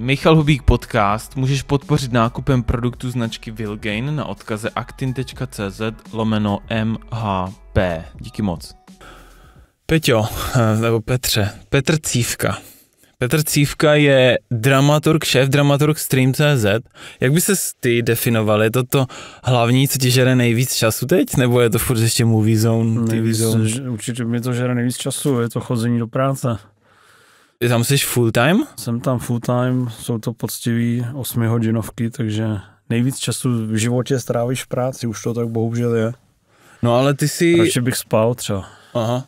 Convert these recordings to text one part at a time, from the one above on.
Michal Hubík podcast můžeš podpořit nákupem produktu značky Vilgain na odkaze actin.cz lomeno MHP. Díky moc. Peťo, eh, nebo Petře, Petr Cívka. Petr Cívka je dramaturg, šéf dramaturg Stream.cz. Jak by se ty definoval? Je to to hlavní, co ti žere nejvíc času teď? Nebo je to furt ještě movie zone? Nejvíc, zone? Určitě mi to žere nejvíc času, je to chození do práce. Tam jsi full time? Jsem tam full time, jsou to poctivý 8 hodinovky, takže nejvíc času v životě strávíš v práci, už to tak bohužel je. No ale ty si... Radši bych spal třeba. Aha.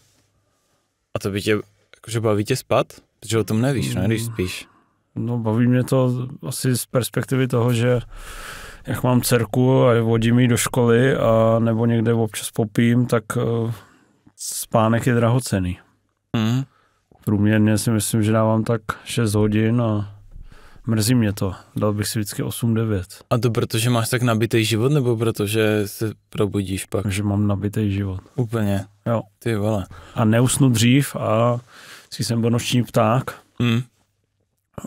A to by tě, jakože baví tě spat? Protože o tom nevíš, ne, když spíš. No baví mě to asi z perspektivy toho, že jak mám dcerku a vodím ji do školy a nebo někde občas popím, tak eh, spánek je drahocený. Mm. Průměrně si myslím, že dávám tak 6 hodin a mrzí mě to. Dal bych si vždycky 8-9. A to protože máš tak nabitý život, nebo protože se probudíš pak? Že mám nabitý život. Úplně. Jo. Ty vole. A neusnu dřív a si jsem byl noční pták. Mm.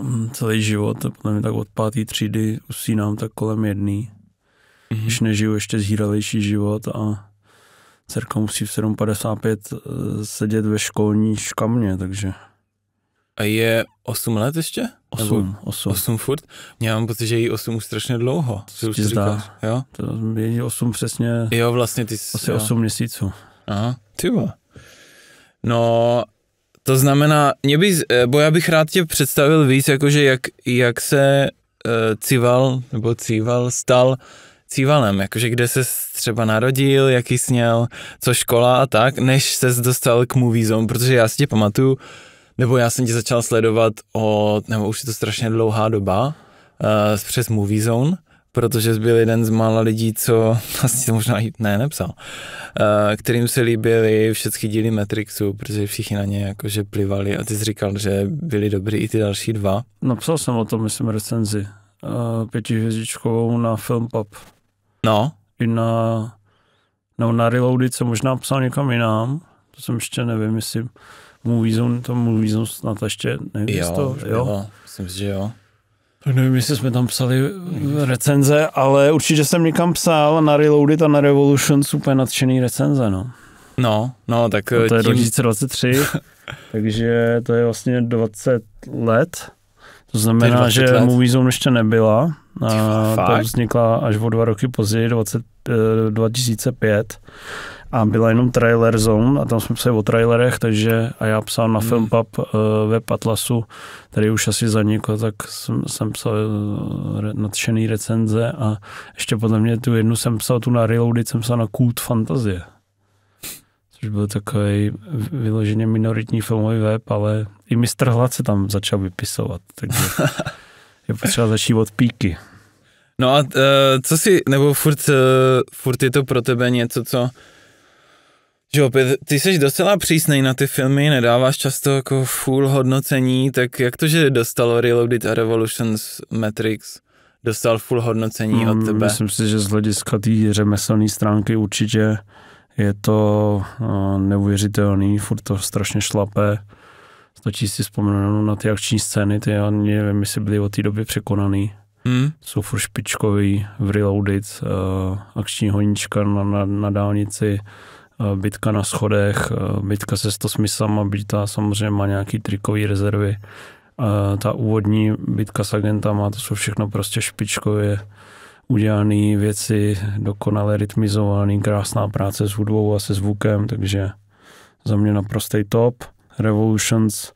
mm. Celý život, podle potom tak od páté třídy usínám tak kolem jedný. Mm-hmm. Když nežiju ještě zhýralejší život a dcerka musí v 7.55 eh, sedět ve školní škamně, takže... A je 8 let ještě? 8, 8. 8 furt? Já mám pocit, že jí 8 už strašně dlouho. Co už zdá. Jo? To je 8 přesně. Jo, vlastně ty... jsi, Asi jo. 8 měsíců. Aha, ty No, to znamená, mě by, eh, bo já bych rád tě představil víc, jakože jak, jak se uh, Cival, nebo Cival stal cívalem, jakože kde se třeba narodil, jaký sněl, co škola a tak, než se dostal k Movie Zone, protože já si tě pamatuju, nebo já jsem tě začal sledovat od, nebo už je to strašně dlouhá doba, uh, přes Movie Zone, protože jsi byl jeden z mála lidí, co vlastně to možná i ne, nepsal, eh, kterým se líbily všechny díly Matrixu, protože všichni na ně jakože plivali a ty jsi říkal, že byly dobrý i ty další dva. Napsal jsem o tom, myslím, recenzi eh, pětihvězdičkovou na film pop. No. I na, no, na Reloaded se možná psal někam jinam, to jsem ještě nevím, jestli Movie Zone, to Movie Zone snad ještě nevím, Jo, jo, jo, myslím si, že jo. Tak nevím, jestli jsme tam psali eh, hmm. recenze, ale určitě jsem někam psal na Reloaded a na Revolution super nadšený recenze, no. No, no, tak... No to je 2023, eh, takže to je vlastně 20 let. To znamená, že let. Movie Zone ještě nebyla. A ta vznikla až o dva roky později, 20, 2005 eh, a byla jenom trailer zone a tam jsme psali o trailerech, takže a já psal na hmm. Filmpub uh, eh, web Atlasu, který už asi zanikl, tak jsem, jsem psal eh, re, nadšený recenze a ještě podle mě tu jednu jsem psal, tu na Reloaded jsem psal na Cult Fantazie, což byl takový vyloženě minoritní filmový web, ale i Mr. Hlad se tam začal vypisovat, takže Je potřeba začít od píky. No a uh, co si, nebo furt, uh, furt je to pro tebe něco, co, že opět, ty jsi docela přísnej na ty filmy, nedáváš často jako full hodnocení, tak jak to, že dostalo Reloaded a Revolutions Matrix, dostal full hodnocení od mm, tebe? Myslím si, že z hlediska té řemeslné stránky určitě je to uh, neuvěřitelný, furt to strašně šlape. No, Stačí si vzpomenout na ty akční scény, ty já nevím, jestli byly od té doby překonaný. Hmm. Jsou furt špičkový, v Reloaded, uh, akční honíčka na, na, na dálnici, uh, bitka na schodech, uh, bitka se stosmysama, Bitka samozřejmě má nějaký trikový rezervy. Uh, ta úvodní bitka s agentama, to jsou všechno prostě špičkově udělané věci, dokonale rytmizované, krásná práce s hudbou a se zvukem, takže za mě naprostý top. Revolutions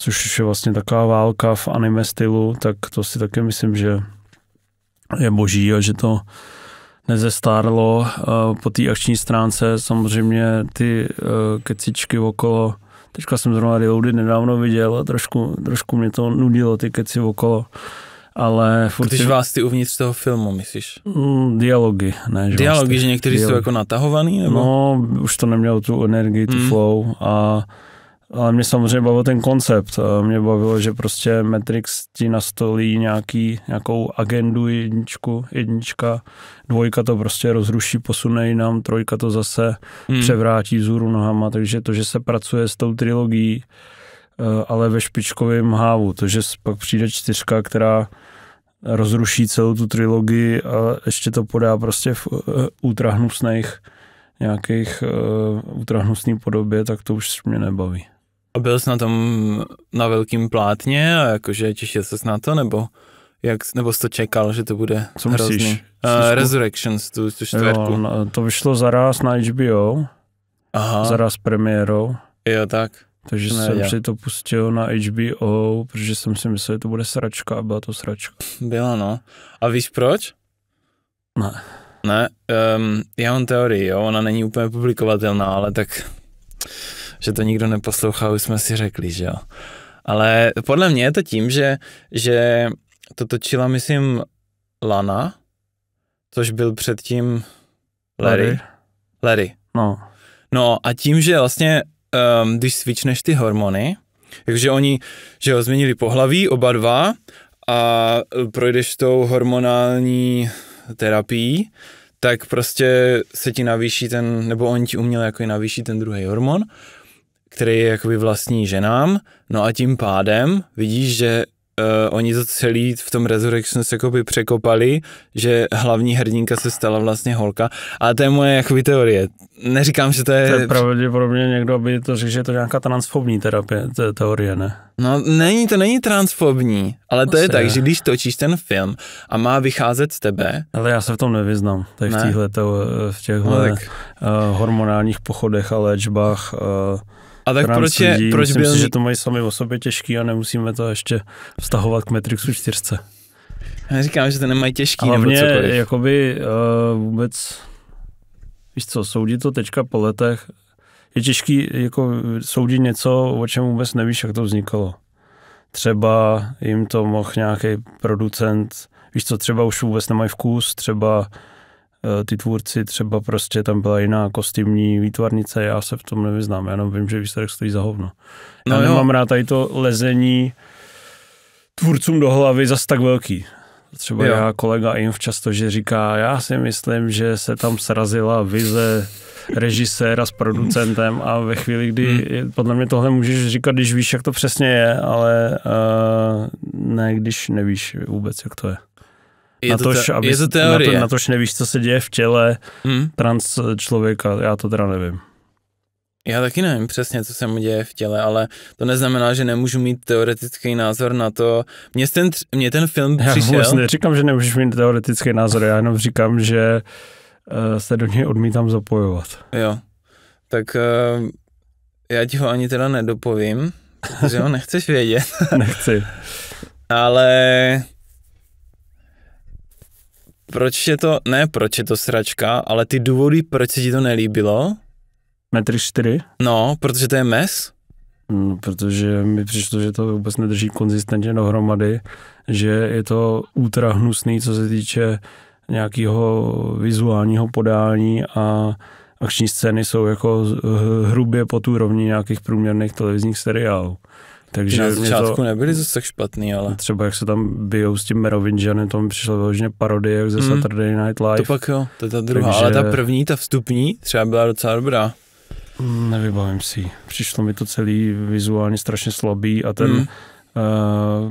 což je vlastně taková válka v anime stylu, tak to si také myslím, že je boží a že to nezestárlo. Po té akční stránce samozřejmě ty e, kecičky okolo, teďka jsem zrovna Reloaded nedávno viděl a trošku, trošku mě to nudilo, ty keci okolo. Ale furt Když vás ty uvnitř toho filmu, myslíš? Mm, dialogy, ne? Že dialogy, vlastně, že někteří dialog. jsou jako natahovaný? Nebo? No, už to nemělo tu energii, tu mm. flow a ale mě samozřejmě bavil ten koncept. Mě bavilo, že prostě Matrix ti nastolí nějaký, nějakou agendu jedničku, jednička, dvojka to prostě rozruší, posune nám, trojka to zase hmm. převrátí vzůru nohama. Takže to, že se pracuje s tou trilogií, eh, ale ve špičkovém hávu. To, že pak přijde čtyřka, která rozruší celou tu trilogii a ještě to podá prostě v útrahnusných eh, nějakých uh, podobě, tak to už mě nebaví. A byl jsi na tom na velkým plátně a jakože těšil ses na to, nebo jak, nebo jsi to čekal, že to bude Co hrozný? Myslíš? Uh, eh, Resurrections, tu, tu čtvrtku. Jo, no, to vyšlo zaraz na HBO, Aha. zaraz premiérou. Jo, tak. Takže ne, no, jsem si to pustil na HBO, protože jsem si myslel, že to bude sračka a byla to sračka. Byla, no. A víš proč? Ne. Ne, um, já mám teorii, jo, ona není úplně publikovatelná, ale tak že to nikdo neposlouchá, už jsme si řekli, že jo. Ale podle mě je to tím, že, že to točila, myslím, Lana, což byl předtím Larry. Larry. Larry. No. No a tím, že vlastně, um, když svičneš ty hormony, takže oni, že ho změnili pohlaví, oba dva, a projdeš tou hormonální terapií, tak prostě se ti navýší ten, nebo oni ti uměli jako navýší ten druhý hormon který je jakoby vlastní ženám, no a tím pádem vidíš, že uh, oni to celý v tom se jakoby překopali, že hlavní hrdinka se stala vlastně holka. A to je moje jakoby teorie. Neříkám, že to je... To je pravděpodobně někdo by to řekl, že je to nějaká transfobní terapie, to je teorie, ne? No není, to není transfobní, ale to Asi je tak, je. že když točíš ten film a má vycházet z tebe... Ale já se v tom nevyznám, tady ne? Eh, v, týchto, v těchto no, uh, hormonálních pochodech a léčbách... Uh, a tak proč, je, lidí, proč myslím byl... si, že to mají sami o sobě těžký a nemusíme to ještě vztahovat k Matrixu 4. Já říkám, že to nemají těžký. Ale hlavně, nebo cokoliv. jakoby uh, vůbec, víš co, soudit to teďka po letech, je těžký jako soudit něco, o čem vůbec nevíš, jak to vznikalo. Třeba jim to mohl nějaký producent, víš co, třeba už vůbec nemají vkus, třeba Eh, ty tvůrci, třeba prostě tam byla jiná kostýmní výtvarnice, já se v tom nevyznám, já jenom vím, že výsledek stojí za hovno. No já nemám jo. rád tady to lezení tvůrcům do hlavy zas tak velký. Třeba jo. já kolega Inf často, že říká, já si myslím, že se tam srazila vize režiséra s producentem a ve chvíli, kdy hmm. podle mě tohle můžeš říkat, když víš, jak to přesně je, ale uh, ne, když nevíš vůbec, jak to je je to, natož, te, aby, je to teorie. Na natož nevíš, co se děje v těle hmm. trans člověka, já to teda nevím. Já taky nevím přesně, co se mu děje v těle, ale to neznamená, že nemůžu mít teoretický názor na to. Mně ten, mě ten film já přišel... Já vlastně neříkám, že nemůžeš mít teoretický názor, já jenom říkám, že uh, se do něj odmítám zapojovat. Jo, tak uh, já ti ho ani teda nedopovím, protože ho nechceš vědět. Nechci. ale proč je to, ne proč je to sračka, ale ty důvody, proč se ti to nelíbilo? Metr čtyři? No, protože to je mes? No, protože mi přišlo, že to vůbec nedrží konzistentně dohromady, že je to ultra hnusný, co se týče nějakého vizuálního podání a akční scény jsou jako hrubě pod úrovní nějakých průměrných televizních seriálů. Takže na začátku to, nebyly zase tak špatný, ale... Třeba jak se tam bijou s tím Merovingianem, to mi přišlo vyloženě parodie, jak ze mm. Saturday Night Live. To pak jo, to je ta druhá, Takže... ale ta první, ta vstupní, třeba byla docela dobrá. Hmm, nevybavím si. Přišlo mi to celý vizuálně strašně slabý a ten mm. uh,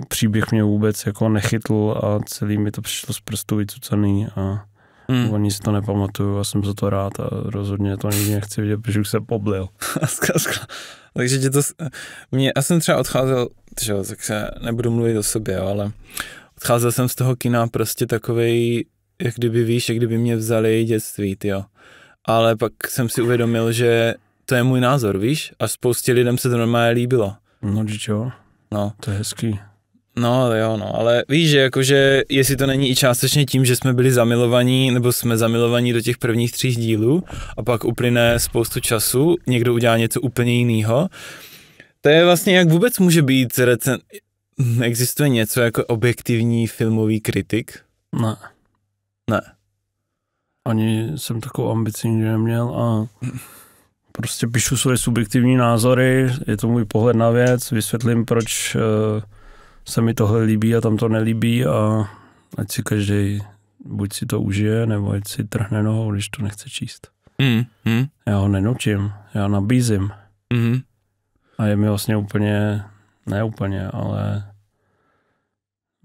příběh mě vůbec jako nechytl a celý mi to přišlo z prstů vycucený a mm. oni si to nepamatuju a jsem za to rád a rozhodně to nikdy nechci vidět, protože už se poblil. Takže tě to, mě, já jsem třeba odcházel, že jo, tak se nebudu mluvit o sobě, jo, ale odcházel jsem z toho kina prostě takovej, jak kdyby víš, jak kdyby mě vzali dětství, jo. Ale pak jsem si uvědomil, že to je můj názor, víš? A spoustě lidem se to normálně líbilo. No, jo. No. To je hezký. No jo, no, ale víš, že jakože, jestli to není i částečně tím, že jsme byli zamilovaní, nebo jsme zamilovaní do těch prvních tří dílů a pak uplyne spoustu času, někdo udělá něco úplně jiného, to je vlastně, jak vůbec může být recen... Existuje něco jako objektivní filmový kritik? Ne. Ne. Ani jsem takovou ambici nikdy neměl a prostě píšu své subjektivní názory, je to můj pohled na věc, vysvětlím, proč uh se mi tohle líbí a tam to nelíbí a ať si každý buď si to užije, nebo ať si trhne nohou, když to nechce číst. Mm, mm. Já ho nenučím, já nabízím. Mm. A je mi vlastně úplně, ne úplně, ale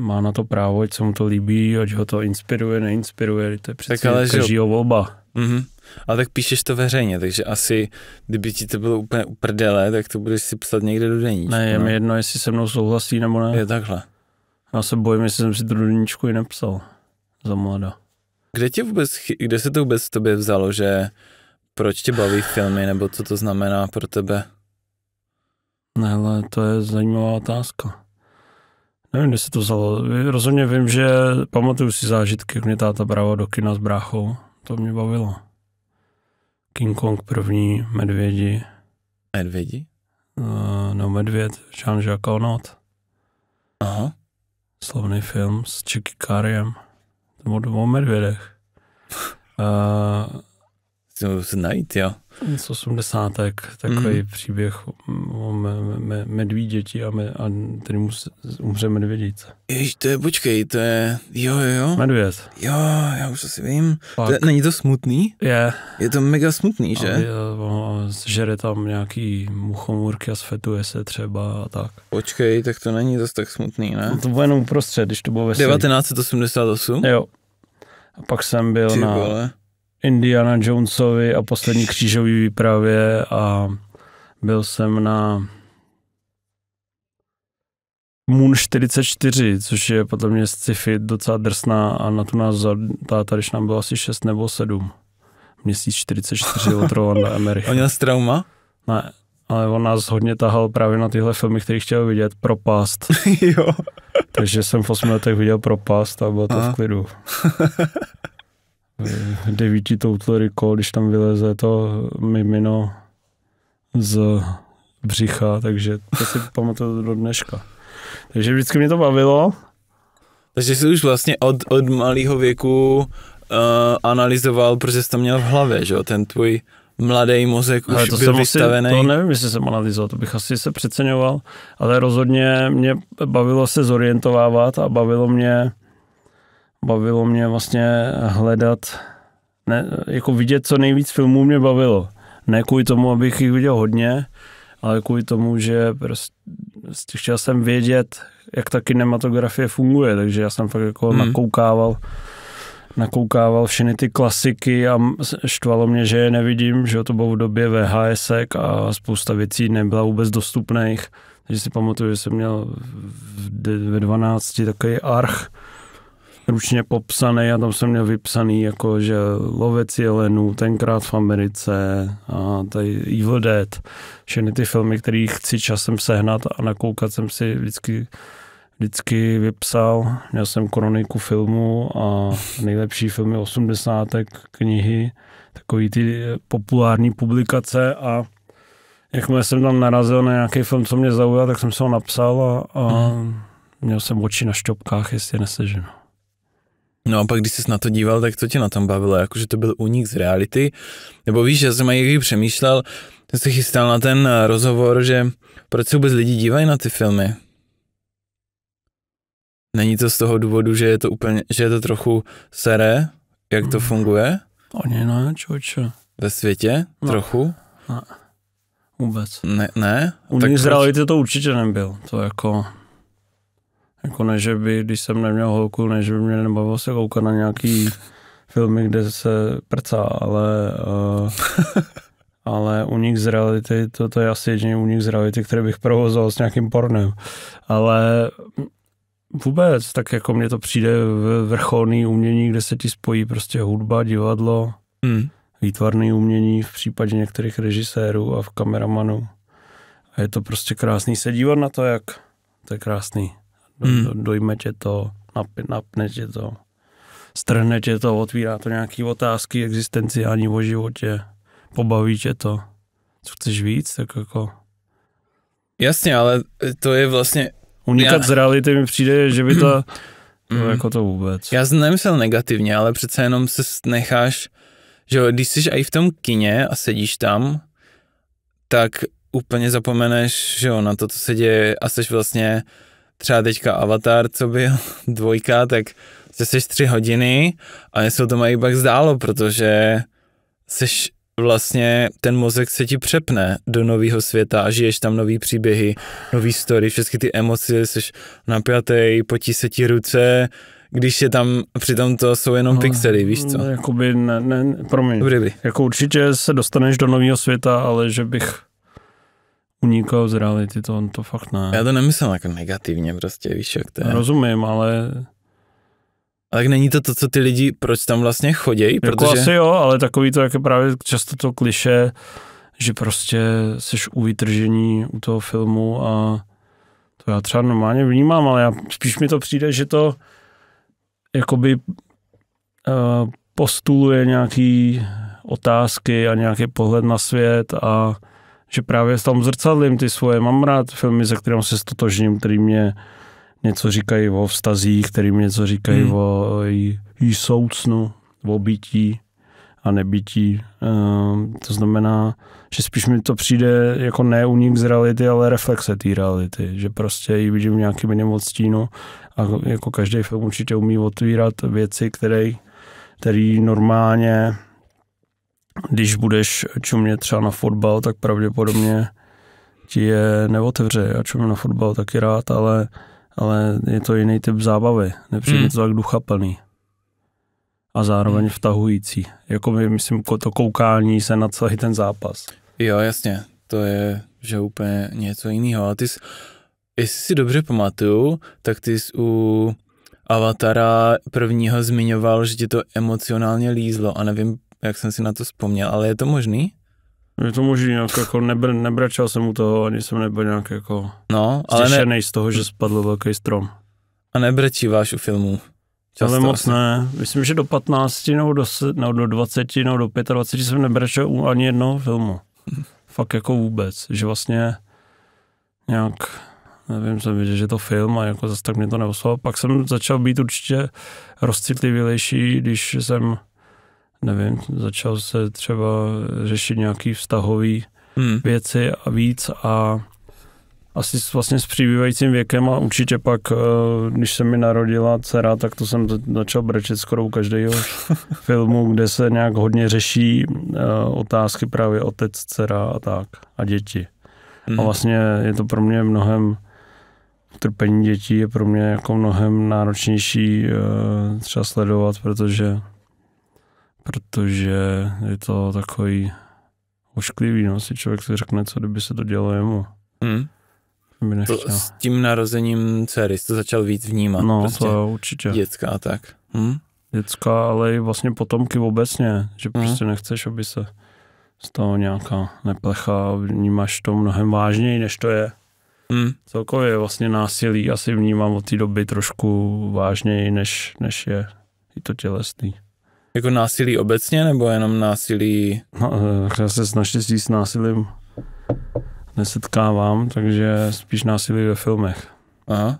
má na to právo, ať se mu to líbí, ať ho to inspiruje, neinspiruje, to je přece tak ale každýho volba. Mm-hmm. A tak píšeš to veřejně, takže asi, kdyby ti to bylo úplně uprdele, tak to budeš si psat někde do deníčku. Ne, je no? mi jedno, jestli se mnou souhlasí nebo ne. Je takhle. Já se bojím, jestli jsem si to do deníčku i nepsal za mladá. Kde, tě vůbec, kde se to vůbec tobě vzalo, že proč tě baví filmy, nebo co to znamená pro tebe? Ne, ale to je zajímavá otázka. Nevím, kde se to vzalo. Rozhodně vím, že pamatuju si zážitky, jak mě táta bravo do kina s bráchou. To mě bavilo. King Kong první, Medvědi. Medvědi? Uh, no, Medvěd, Jean-Jacques Onot. Aha. Slovný film s Chicky Kariem. To o medvědech. uh, najít, jo. Z osmdesátek, takový mm. příběh o me, me, medvíděti a, me, a tady mu umře medvědice. Jež, to je, počkej, to je, jo, jo, jo. Medvěd. Jo, já už asi vím. Pak. To je, není to smutný? Je. Je to mega smutný, že? je, žere tam nějaký muchomůrky a sfetuje se třeba a tak. Počkej, tak to není zase tak smutný, ne? No to bylo jenom uprostřed, když to bylo veselý. 1988? Jo. A pak jsem byl Ty na... Vole Indiana Jonesovi a poslední křížový výpravě a byl jsem na Moon 44, což je podle mě sci-fi docela drsná a na tu nás zatá, tady nám bylo asi 6 nebo 7. Měsíc 44 od Rolanda Emery. On měl trauma? Ne, ale on nás hodně tahal právě na tyhle filmy, které chtěl vidět, Propast. jo. Takže jsem v 8 letech viděl Propast a bylo to Aha. v klidu. devíti Recall, když tam vyleze to mimino z břicha, takže to si pamatuju do dneška. Takže vždycky mě to bavilo. Takže jsi už vlastně od, od malého věku uh, analyzoval, protože jsi to měl v hlavě, že jo, ten tvůj mladý mozek už to byl jsem vystavený. Asi, to nevím, jestli jsem analyzoval, to bych asi se přeceňoval, ale rozhodně mě bavilo se zorientovávat a bavilo mě bavilo mě vlastně hledat, ne, jako vidět co nejvíc filmů mě bavilo. Ne kvůli tomu, abych jich viděl hodně, ale kvůli tomu, že prostě chtěl jsem vědět, jak ta kinematografie funguje, takže já jsem fakt jako hmm. nakoukával nakoukával všechny ty klasiky a štvalo mě, že je nevidím, že to bylo v době VHS a spousta věcí nebyla vůbec dostupných. Takže si pamatuju, že jsem měl ve 12 takový arch, ručně popsaný a tam jsem měl vypsaný, jako že Lovec jelenů, tenkrát v Americe a tady Evil Dead, všechny ty filmy, které chci časem sehnat a nakoukat jsem si vždycky vždycky vypsal. Měl jsem kroniku filmu a nejlepší filmy osmdesátek, knihy, takový ty populární publikace a jakmile jsem tam narazil na nějaký film, co mě zaujal, tak jsem se ho napsal a, a hmm. měl jsem oči na šťopkách, jestli je neseženu. No a pak, když jsi na to díval, tak to tě na tom bavilo? Jakože to byl únik z reality? Nebo víš, já jsem někdy přemýšlel, že se chystal na ten eh, rozhovor, že proč se vůbec lidi dívají na ty filmy? Není to z toho důvodu, že je to úplně, že je to trochu seré, jak to mm. funguje? Oni ne, čoče. Ve světě? No. Trochu? Ne. Vůbec. Ne? ne? Unik z reality to určitě nebyl. To jako jako ne, že by, když jsem neměl holku, než by mě nebavilo se koukat na nějaký filmy, kde se prcá, ale, uh, ale unik z reality, to, to je asi jediný unik z reality, který bych provozoval s nějakým pornem. Ale vůbec, tak jako mně to přijde vrcholný umění, kde se ti spojí prostě hudba, divadlo, mm. výtvarný umění v případě některých režisérů a v kameramanu, A je to prostě krásný se dívat na to, jak to je krásný. Hmm. Do, dojme tě to, napne, napne tě to, strhne tě to, otvírá to nějaké otázky existenciální o životě, pobaví tě to. Co chceš víc, tak jako... Jasně, ale to je vlastně... Unikat já... z reality mi přijde, že by to... Mm. Jako to vůbec. Já jsem nemyslel negativně, ale přece jenom se necháš, že jo, když jsi i v tom kině a sedíš tam, tak úplně zapomeneš, že jo, na to, co se děje a jsi vlastně třeba teďka Avatar, co byl dvojka, tak jsi tři hodiny a něco to mají pak zdálo, protože seš vlastně ten mozek se ti přepne do nového světa a žiješ tam nový příběhy, nový story, všechny ty emoce, jsi napjatý, potí se ti ruce, když je tam, přitom to jsou jenom no, pixely, víš co? Jakoby, ne, ne, promiň. Dobrý, dobrý. Jako určitě se dostaneš do nového světa, ale že bych unikal z reality, to on to fakt ne. Já to nemyslím jako negativně prostě, víš jak to je. Rozumím, ale... A tak není to to, co ty lidi, proč tam vlastně chodějí, jako protože... asi jo, ale takový to, jak je právě často to kliše, že prostě seš u vytržení u toho filmu a to já třeba normálně vnímám, ale já, spíš mi to přijde, že to jakoby uh, postuluje nějaký otázky a nějaký pohled na svět a že právě tam zrcadlím ty svoje, mám rád filmy, se kterým se stotožním, který mě něco říkají o vztazích, který mě něco říkají hmm. o jí, soucnu, o bytí a nebytí. Ehm, to znamená, že spíš mi to přijde jako ne unik z reality, ale reflexe té reality, že prostě ji vidím v nějakým jiném odstínu a jako každý film určitě umí otvírat věci, které který normálně když budeš čumět třeba na fotbal, tak pravděpodobně ti je neotevře. Já čumím na fotbal taky rád, ale, ale je to jiný typ zábavy. Nepřijde hmm. to tak duchaplný. A zároveň hmm. vtahující. Jako my, myslím, to koukání se na celý ten zápas. Jo, jasně. To je, že úplně něco jiného. A ty jsi, jestli si dobře pamatuju, tak ty jsi u Avatara prvního zmiňoval, že tě to emocionálně lízlo a nevím, jak jsem si na to vzpomněl, ale je to možný? Je to možný, jako nebr, nebračal jsem u toho, ani jsem nebyl nějak jako no, ale ne... z toho, že spadl velký strom. A nebrečíváš u filmů? Často ale moc asi. ne. Myslím, že do 15 nebo do, nebo do 20 nebo do 25 jsem nebrečel u ani jednoho filmu. Fakt jako vůbec. Že vlastně nějak, nevím, jsem viděl, že je to film a jako zase tak mě to neoslovilo. Pak jsem začal být určitě rozcitlivější, když jsem nevím, začal se třeba řešit nějaký vztahový hmm. věci a víc a asi vlastně s přibývajícím věkem a určitě pak, eh, když se mi narodila dcera, tak to jsem začal brečet skoro u každého filmu, kde se nějak hodně řeší eh, otázky právě otec, dcera a tak a děti. Hmm. A vlastně je to pro mě mnohem trpení dětí je pro mě jako mnohem náročnější eh, třeba sledovat, protože protože je to takový ošklivý, no, si člověk si řekne, co kdyby se to dělo jemu. Hmm. By nechtěl. to s tím narozením dcery jste to začal víc vnímat. No, prostě to je určitě. Dětská tak. Hmm? Dětská, ale i vlastně potomky obecně, že hmm. prostě nechceš, aby se z toho nějaká neplecha, vnímáš to mnohem vážněji, než to je. Hmm. Celkově vlastně násilí asi vnímám od té doby trošku vážněji, než, než je i to tělesný. Jako násilí obecně, nebo jenom násilí? No, eh, já se s naštěstí s násilím nesetkávám, takže spíš násilí ve filmech. Aha.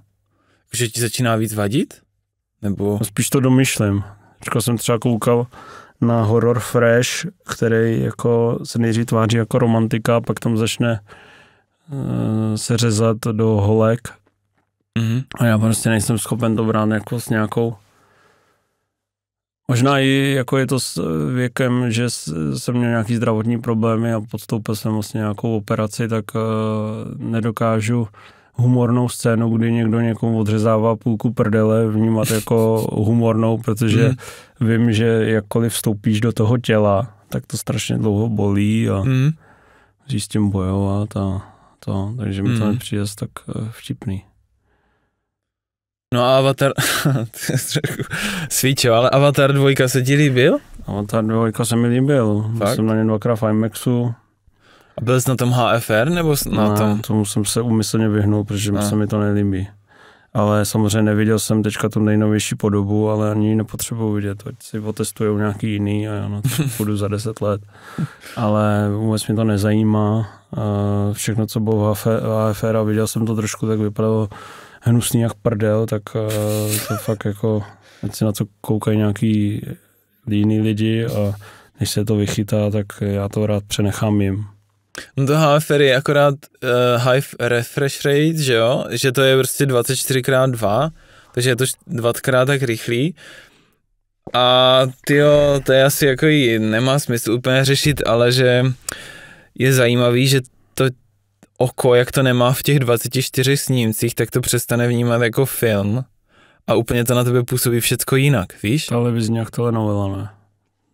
Že ti začíná víc vadit? Nebo... No, spíš to domýšlím. Říkal jsem třeba koukal na horor Fresh, který jako se nejdřív tváří jako romantika, pak tam začne uh, se řezat do holek. Mm-hmm. A já prostě nejsem schopen to brát jako s nějakou Možná i jako je to s eh, věkem, že jsem měl nějaký zdravotní problémy a podstoupil jsem vlastně nějakou operaci, tak eh, nedokážu humornou scénu, kdy někdo někomu odřezává půlku prdele, vnímat jako humornou, protože mm. vím, že jakkoliv vstoupíš do toho těla, tak to strašně dlouho bolí a mm. s tím bojovat a to, takže mi to mm. nepřijde tak eh, vtipný. No a Avatar, svíčo, ale Avatar 2 se ti líbil? Avatar 2 se mi líbil, Fakt? jsem na ně dvakrát v IMAXu. A byl jsi na tom HFR nebo na ne, tom? tomu jsem se umyslně vyhnul, protože ne. se mi to nelíbí. Ale samozřejmě neviděl jsem teďka tu nejnovější podobu, ale ani ji nepotřebuji vidět, ať si otestují nějaký jiný a já na to půjdu za deset let. Ale vůbec mě to nezajímá. Eh, všechno, co bylo v HFR a viděl jsem to trošku, tak vypadalo hnusný jak prdel, tak eh, to fakt jako, ať si na to koukají nějaký jiný lidi a než se to vychytá, tak já to rád přenechám jim. No to HFR je akorát uh, eh, high refresh rate, že jo? Že to je prostě 24x2, takže je to dvakrát tak rychlý. A ty to je asi jako i nemá smysl úplně řešit, ale že je zajímavý, že oko, jak to nemá v těch 24 snímcích, tak to přestane vnímat jako film a úplně to na tebe působí všecko jinak, víš? Televizní jak telenovela, ne?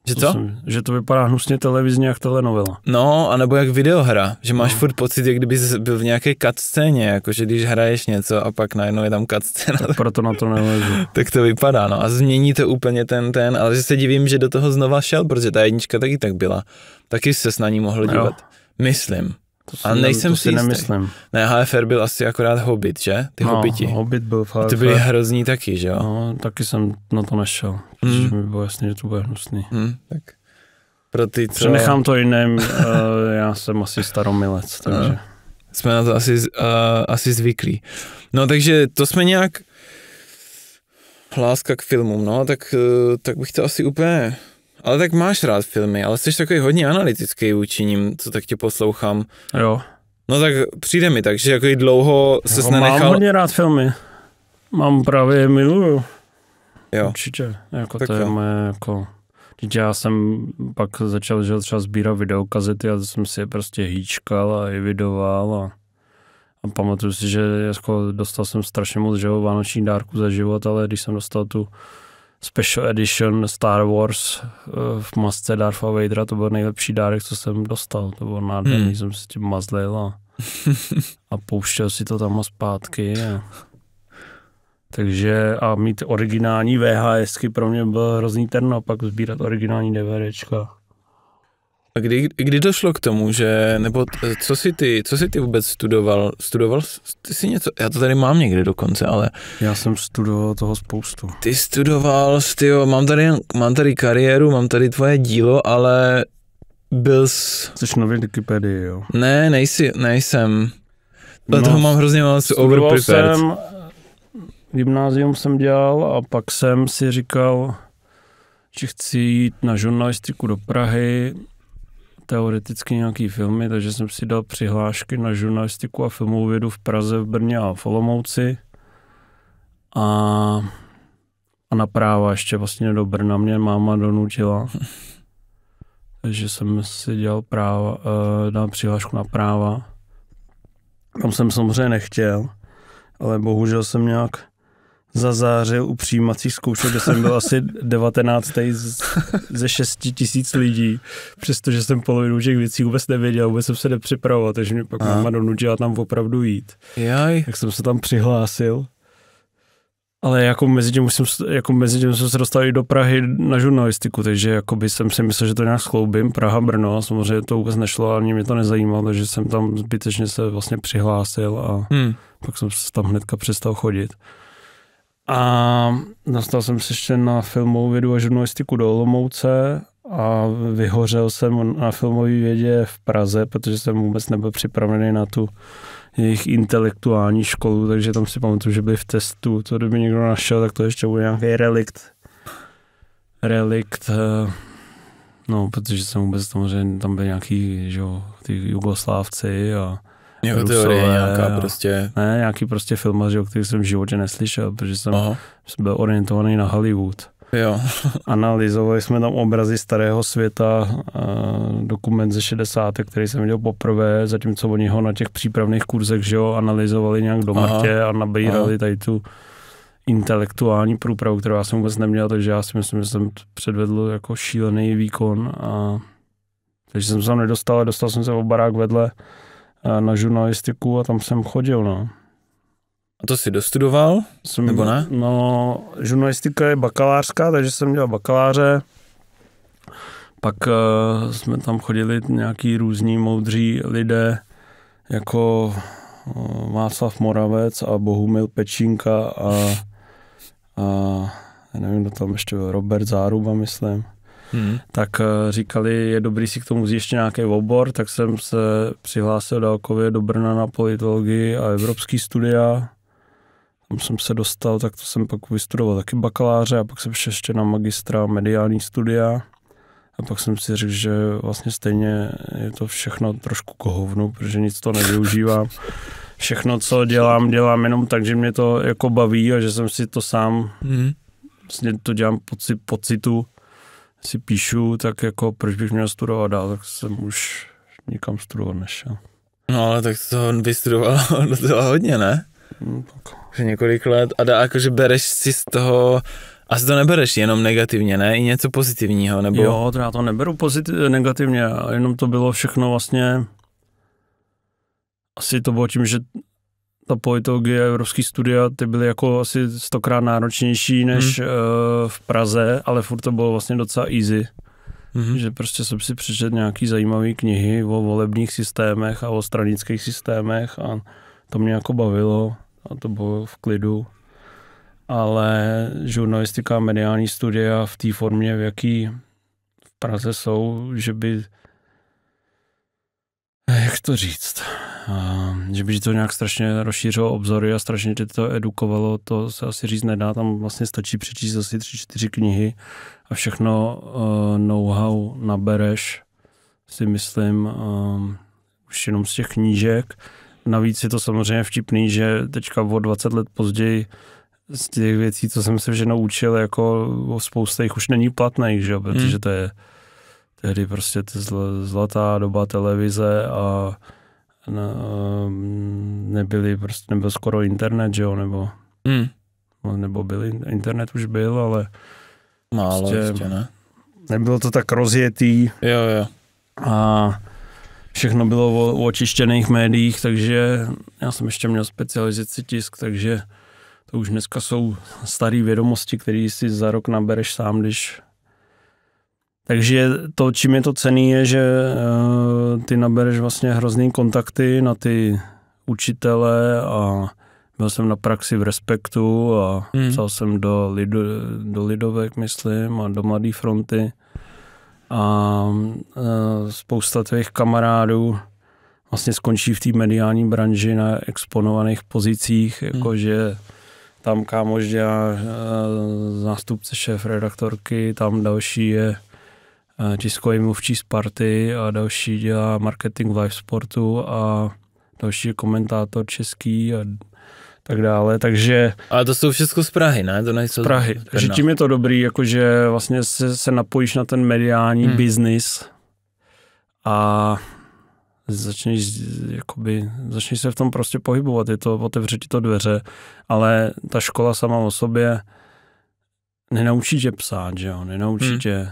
Že to? Jsem, že to vypadá hnusně televizní jak telenovela. No, anebo jak videohra, že máš no. furt pocit, jak kdyby byl v nějaké cutscéně, jakože když hraješ něco a pak najednou je tam cutscéna. Tak proto na to nelezu. tak to vypadá, no a změní to úplně ten ten, ale že se divím, že do toho znova šel, protože ta jednička taky tak byla. Taky se na ní mohl dívat. Jo. Myslím. To si a nejsem to si, si nemyslím. Ne, HFR byl asi akorát Hobbit, že? Ty no, Hobbiti. Hobbit byl v HFR. Ty byly hrozný taky, že jo? No, taky jsem na to našel, mhm. protože mm. mi bylo jasný, že to bude hnusný. Mm, tak. Pro ty, co... Přenechám to jiným, uh, já jsem asi staromilec, takže... No. Jsme na to asi, uh, asi zvyklí. No takže to jsme nějak... Láska k filmům, no, tak, uh, tak bych to asi úplně ale tak máš rád filmy, ale jsi takový hodně analytický vůči co tak tě poslouchám. Jo. No tak přijde mi tak, že jako dlouho se jo, nenechal... Mám hodně rád filmy. Mám právě, miluju. Jo. Určitě. Jako tak to jo. je moje, jako... já jsem pak začal, že třeba sbírat videokazety a jsem si je prostě hýčkal a evidoval a, a pamatuju si, že jako dostal jsem strašně moc, že vánoční dárku za život, ale když jsem dostal tu special edition Star Wars eh, v masce Darth Vadera, to byl nejlepší dárek, co jsem dostal, to bylo nádherný, hmm. jsem si tím mazlil a, a pouštěl si to tam a zpátky. A, takže a mít originální VHSky pro mě byl hrozný ten a pak sbírat originální DVDčka. A kdy, kdy došlo k tomu, že, nebo eh, co si ty, co si ty vůbec studoval? Studoval ty si něco, já to tady mám někde dokonce, ale... Já jsem studoval toho spoustu. Ty studoval, tyjo, mám tady, mám tady kariéru, mám tady tvoje dílo, ale byl jsi... Jsi na Wikipedii, jo? Ne, nejsi, nejsem. No, toho mám hrozně moc overprepared. jsem, eh, gymnázium jsem dělal a pak jsem si říkal, že chci jít na žurnalistiku do Prahy, teoreticky nějaký filmy, takže jsem si dal přihlášky na žurnalistiku a filmovou vědu v Praze, v Brně a v Olomouci. A, a na práva ještě vlastně do Brna mě máma donutila. takže jsem si dělal práva, eh, dal přihlášku na práva. Tam jsem samozřejmě nechtěl, ale bohužel jsem nějak zazářil u přijímacích zkoušek, kde jsem byl asi 19. ze 6 tisíc lidí, přestože jsem polovinu těch věcí vůbec nevěděl, vůbec jsem se nepřipravoval, takže mě pak máma donutila tam opravdu jít. Jaj. Tak jsem se tam přihlásil. Ale jako mezi tím, jsem, jako mezi tím jsem se dostal i do Prahy na žurnalistiku, takže jakoby jsem si myslel, že to nějak schloubím, Praha, Brno, a samozřejmě to vůbec nešlo, ani mě to nezajímalo, takže jsem tam zbytečně se vlastně přihlásil a hmm. pak jsem se tam hnedka přestal chodit. A dostal jsem se ještě na filmovou vědu a žurnalistiku do Olomouce a vyhořel jsem na filmové vědě v Praze, protože jsem vůbec nebyl připravený na tu jejich intelektuální školu, takže tam si pamatuju, že byli v testu, to kdyby někdo našel, tak to ještě bude nějaký relikt. Relikt, eh, no, protože jsem vůbec samozřejmě, tam byli nějaký, že jo, ty jugoslávci a Jo, Rusové, teorie nějaká prostě. Ne, nějaký prostě filmaři, o kterých jsem v životě neslyšel, protože jsem, jsem byl orientovaný na Hollywood. Jo. Analyzovali jsme tam obrazy starého světa, eh, dokument ze 60. který jsem viděl poprvé, zatímco oni ho na těch přípravných kurzech, že jo, analyzovali nějak do Martě a nabírali Aha. tady tu intelektuální průpravu, kterou já jsem vůbec neměl, takže já si myslím, že jsem předvedl jako šílený výkon a takže jsem se tam nedostal, dostal jsem se o barák vedle Eh, na žurnalistiku a tam jsem chodil, no. A to si dostudoval, jsem, nebo ne? No, žurnalistika je bakalářská, takže jsem dělal bakaláře. Pak uh, jsme tam chodili nějaký různí moudří lidé, jako uh, Václav Moravec a Bohumil Pečínka a, a já nevím, kdo tam ještě byl, Robert Záruba, myslím hmm. tak eh, říkali, je dobrý si k tomu vzít ještě nějaký obor, tak jsem se přihlásil dálkově do Brna na politologii a evropský studia. Tam jsem se dostal, tak to jsem pak vystudoval taky bakaláře a pak jsem šel ještě na magistra mediální studia. A pak jsem si řekl, že vlastně stejně je to všechno trošku kohovnu, protože nic to nevyužívám. Všechno, co dělám, dělám jenom tak, že mě to jako baví a že jsem si to sám, mm. vlastně to dělám poci, pocitu, si píšu, tak jako proč bych měl studovat dál, tak jsem už nikam studovat nešel. No ale tak to vystudoval docela hodně, ne? No, Že několik let a dá, jakože bereš si z toho a si to nebereš jenom negativně, ne? I něco pozitivního, nebo? Jo, to já to neberu pozitiv, negativně, jenom to bylo všechno vlastně, asi to bylo tím, že ta politologie, evropský studia, ty byly jako asi stokrát náročnější než hmm. uh, v Praze, ale furt to bylo vlastně docela easy. Mm-hmm. Že prostě jsem si přečet nějaký zajímavé knihy o volebních systémech a o stranických systémech a to mě jako bavilo a to bylo v klidu. Ale žurnalistika a mediální studia v té formě, v jaký v Praze jsou, že by, eh, jak to říct, že by to nějak strašně rozšířilo obzory a strašně tě to edukovalo, to se asi říct nedá, tam vlastně stačí přečíst asi tři, čtyři knihy a všechno e, know-how nabereš, si myslím, e, už jenom z těch knížek. Navíc je to samozřejmě vtipný, že teďka o 20 let později z těch věcí, co jsem se všechno učil, jako spousta jich už není platných, že protože hmm. to je tehdy prostě zlatá doba televize a na, ehm, nebyly, prostě nebyl skoro internet, že jo, nebo, hmm. nebo byl, internet už byl, ale Málo prostě, ještě, ne? Nebylo to tak rozjetý. Jo, jo. A všechno bylo o, o očištěných médiích, takže já jsem ještě měl specializaci tisk, takže to už dneska jsou staré vědomosti, které si za rok nabereš sám, když takže to, čím je to cený, je, že eh, ty nabereš vlastně hrozný kontakty na ty učitele a byl jsem na praxi v Respektu a hmm. psal jsem do, lido, do Lidovek, myslím, a do Mladé fronty. A eh, spousta tvých kamarádů vlastně skončí v té mediální branži na exponovaných pozicích, hmm. jakože tam kámož dělá eh, zástupce šéf redaktorky, tam další je Eh, tiskový mluvčí Sparty a další dělá marketing v live sportu a další komentátor český a tak dále, takže... Ale to jsou všechno z Prahy, ne? To nejsou z Prahy, z takže tím je to dobrý, jakože vlastně se, se napojíš na ten mediální hmm. biznis a začneš, jakoby, začneš se v tom prostě pohybovat, je to, otevře ti to dveře, ale ta škola sama o sobě nenaučí tě psát, že jo, nenaučí hmm. tě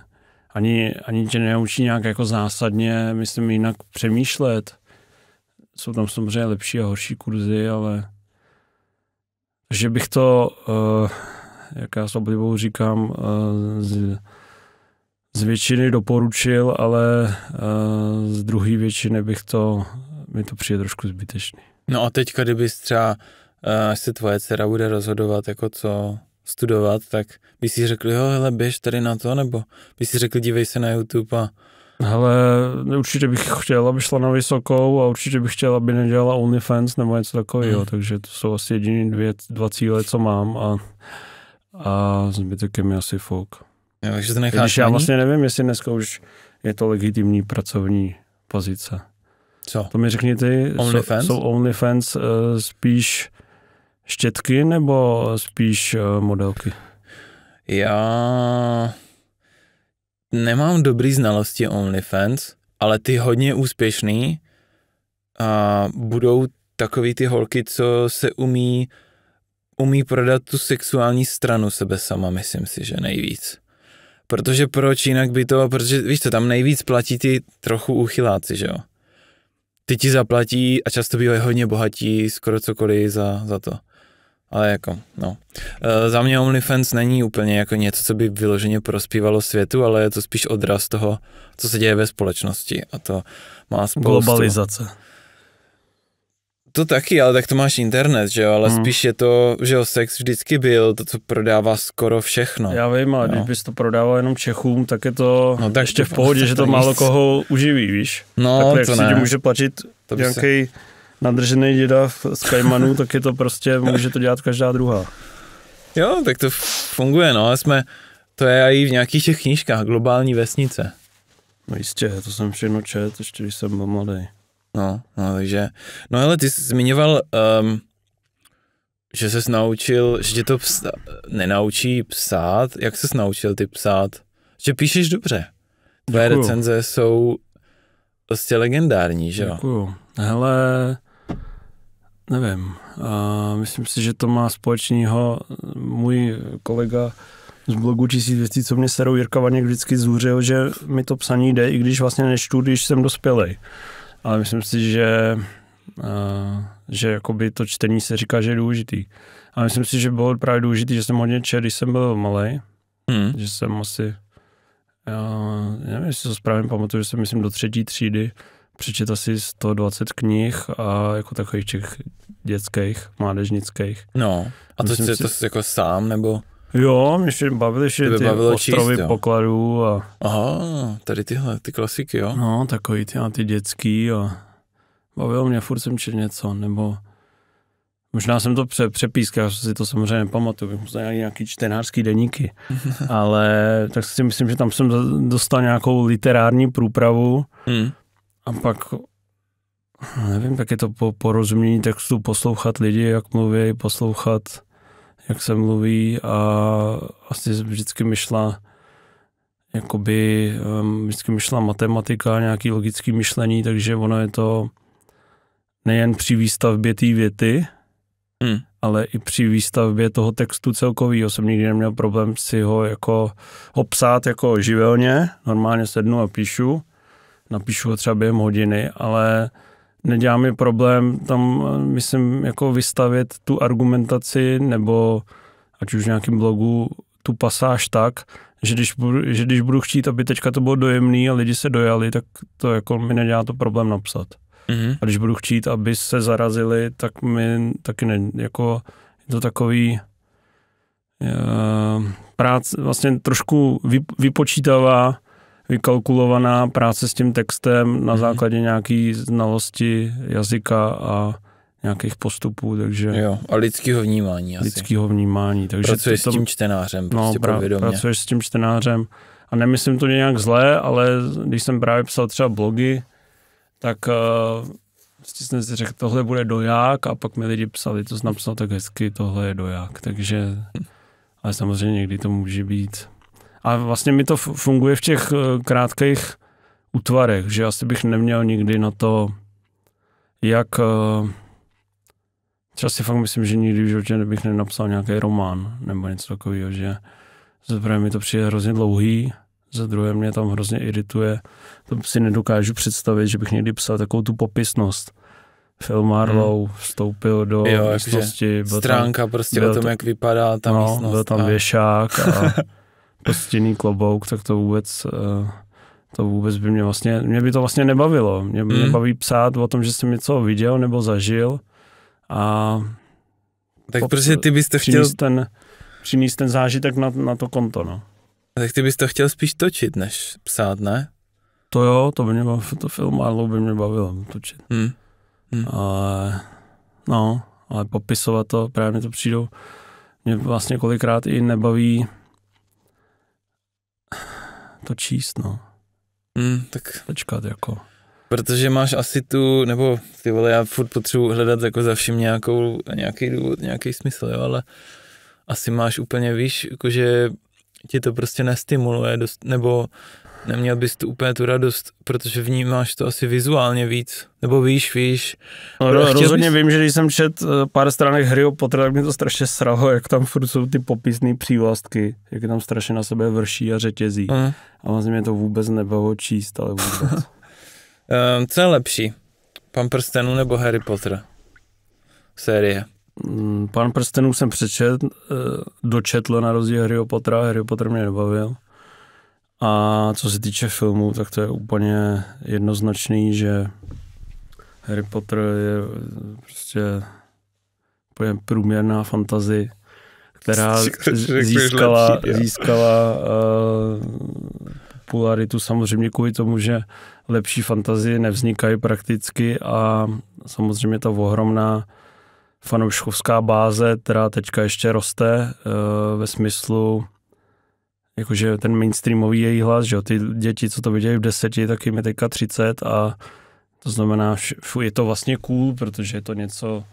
ani, ani tě neučí nějak jako zásadně, myslím, jinak přemýšlet. Jsou tam samozřejmě lepší a horší kurzy, ale že bych to, eh, jak já s oblibou říkám, eh, z, z většiny doporučil, ale eh, z druhé většiny bych to, mi to přijde trošku zbytečný. No a teďka, kdyby třeba, až se tvoje dcera bude rozhodovat, jako co, studovat, tak by si řekl, jo, hele, běž tady na to, nebo by si řekl, dívej se na YouTube a... Hele, určitě bych chtěl, aby šla na vysokou a určitě bych chtěl, aby nedělala OnlyFans nebo něco takového, mm. takže to jsou asi jediný dvě, dva cíle, co mám a, a zbytek je mi asi fuk. Jo, takže to necháš Když já vlastně nevím, jestli dneska už je to legitimní pracovní pozice. Co? To mi řekni ty, OnlyFans? jsou, jsou OnlyFans uh, spíš štětky nebo spíš eh, modelky? Já nemám dobrý znalosti OnlyFans, ale ty hodně úspěšný a budou takový ty holky, co se umí, umí prodat tu sexuální stranu sebe sama, myslím si, že nejvíc. Protože proč jinak by to, protože víš co, tam nejvíc platí ty trochu uchyláci, že jo. Ty ti zaplatí a často bývají hodně bohatí skoro cokoliv za, za to. Ale jako, no. E, za mě OnlyFans není úplně jako něco, co by vyloženě prospívalo světu, ale je to spíš odraz toho, co se děje ve společnosti a to má spoustu... Globalizace. To taky, ale tak to máš internet, že jo, ale hmm. spíš je to, že jo, sex vždycky byl to, co prodává skoro všechno. Já vím, ale no. když bys to prodával jenom Čechům, tak je to no, tak ještě v pohodě, prostě že to málo koho uživí, víš. No, Takhle, to jak ne. si může platit nějaký nadržený děda z Kajmanů, tak je to prostě, může to dělat každá druhá. Jo, tak to funguje, no, jsme, to je i v nějakých těch knížkách, globální vesnice. No jistě, to jsem všechno čet, ještě když jsem byl mladý. No, no takže, no ale ty jsi zmiňoval, um, že se naučil, že tě to psa, nenaučí psát, jak se naučil ty psát? Že píšeš dobře. Tvoje Děkuju. recenze jsou prostě legendární, že jo? Děkuju. Hele, Nevím. A myslím si, že to má společného můj kolega z blogu 1200, co mě serou Jirka Vaněk vždycky zůřil, že mi to psaní jde, i když vlastně nečtu, když jsem dospělý. Ale myslím si, že, uh, že jakoby to čtení se říká, že je důležitý. A myslím si, že bylo právě důležité, že jsem hodně četl, když jsem byl malý, hmm. že jsem asi, já nevím, jestli to správně pamatuju, že jsem myslím do třetí třídy přečet asi 120 knih a jako takových těch dětských, mládežnických. No, a to jste si... to jako sám nebo? Jo, mě ještě bavili že ty ostrovy číst, jo. pokladů a... Aha, tady tyhle, ty klasiky, jo? No, takový ty, ty dětský a bavilo mě, furt jsem četl něco, nebo možná jsem to pře, přepískal, já si to samozřejmě nepamatuju, bych musel nějaký čtenářský deníky, ale tak si myslím, že tam jsem dostal nějakou literární průpravu, hmm a pak nevím, tak je to po, porozumění textu, poslouchat lidi, jak mluví, poslouchat, jak se mluví a asi vždycky myšla jakoby vždycky myšla matematika, nějaký logický myšlení, takže ono je to nejen při výstavbě té věty, hmm. ale i při výstavbě toho textu celkového jsem nikdy neměl problém si ho jako ho psát jako živelně, normálně sednu a píšu, napíšu ho třeba během hodiny, ale nedělá mi problém tam, myslím, jako vystavit tu argumentaci nebo ať už v nějakém blogu tu pasáž tak, že když, budu, že když budu chtít, aby teďka to bylo dojemný a lidi se dojali, tak to jako mi nedělá to problém napsat. Mm-hmm. A když budu chtít, aby se zarazili, tak mi taky ne, jako je to takový uh, práce vlastně trošku vypočítavá, vykalkulovaná práce s tím textem na mhm. základě nějaký znalosti jazyka a nějakých postupů, takže... Jo, a lidského vnímání asi. Lidského vnímání, takže... Pracuješ s tím čtenářem no, prostě no, pra, podvědomě. pracuješ s tím čtenářem a nemyslím to nějak zlé, ale když jsem právě psal třeba blogy, tak uh, jsem si řekl, tohle bude doják a pak mi lidi psali, to jsem napsal tak hezky, tohle je doják, takže... Ale samozřejmě někdy to může být a vlastně mi to funguje v těch eh, krátkých útvarech, že asi bych neměl nikdy na to, jak... Eh, třeba si fakt myslím, že nikdy v životě bych nenapsal nějaký román nebo něco takového, že za prvé mi to přijde hrozně dlouhý, za druhé mě tam hrozně irituje. To si nedokážu představit, že bych někdy psal takovou tu popisnost. Phil Marlowe hmm. vstoupil do jo, místnosti. stránka tam, prostě o tom, jak vypadá ta no, místnost. Byl tam a... věšák a postěný klobouk, tak to vůbec, eh, to vůbec by mě vlastně, mě by to vlastně nebavilo. Mě, mm. mě mhm. baví psát o tom, že jsem něco viděl nebo zažil a tak pod, prostě ty byste chtěl... ten, přinést ten zážitek na, na to konto, no. Tak ty bys to chtěl spíš točit, než psát, ne? To jo, to by mě bavilo, to film Arlo by mě bavilo točit. Hmm. Hmm. Ale, no, ale popisovat to, právě to přijdou, mě vlastně kolikrát i nebaví to číst, no. Hmm, tak... Počkat, jako... Protože máš asi tu, nebo ty vole, já furt potřebuji hledat jako za vším nějakou, nějaký důvod, nějaký smysl, jo, ale asi máš úplně, víš, jakože ti to prostě nestimuluje, dost, nebo neměl bys tu úplně tu radost, protože vnímáš to asi vizuálně víc, nebo víš, víš. No, ro, no, rozhodně bys... vím, že když jsem čet eh, pár stránek hry o Potter, tak mě to strašně sralo, jak tam furt jsou ty popisné přívlastky, jak tam strašně na sebe vrší a řetězí. Hmm. A vlastně mě to vůbec nebylo číst, ale vůbec. um, co je lepší? Pan prstenů nebo Harry Potter? Série. Mm, pan prstenů jsem přečet, eh, dočetl na rozdíl Harry Pottera, Harry Potter mě nebavil. A co se týče filmů, tak to je úplně jednoznačný, že Harry Potter je prostě úplně průměrná fantazie, která jako získala, získala uh, popularitu samozřejmě kvůli tomu, že lepší fantazie nevznikají prakticky a samozřejmě ta ohromná fanouškovská báze, která teďka ještě roste uh, ve smyslu jakože ten mainstreamový její hlas, že jo, ty děti, co to vidějí v deseti, tak jim je teďka 30 a to znamená, je to vlastně cool, protože je to něco,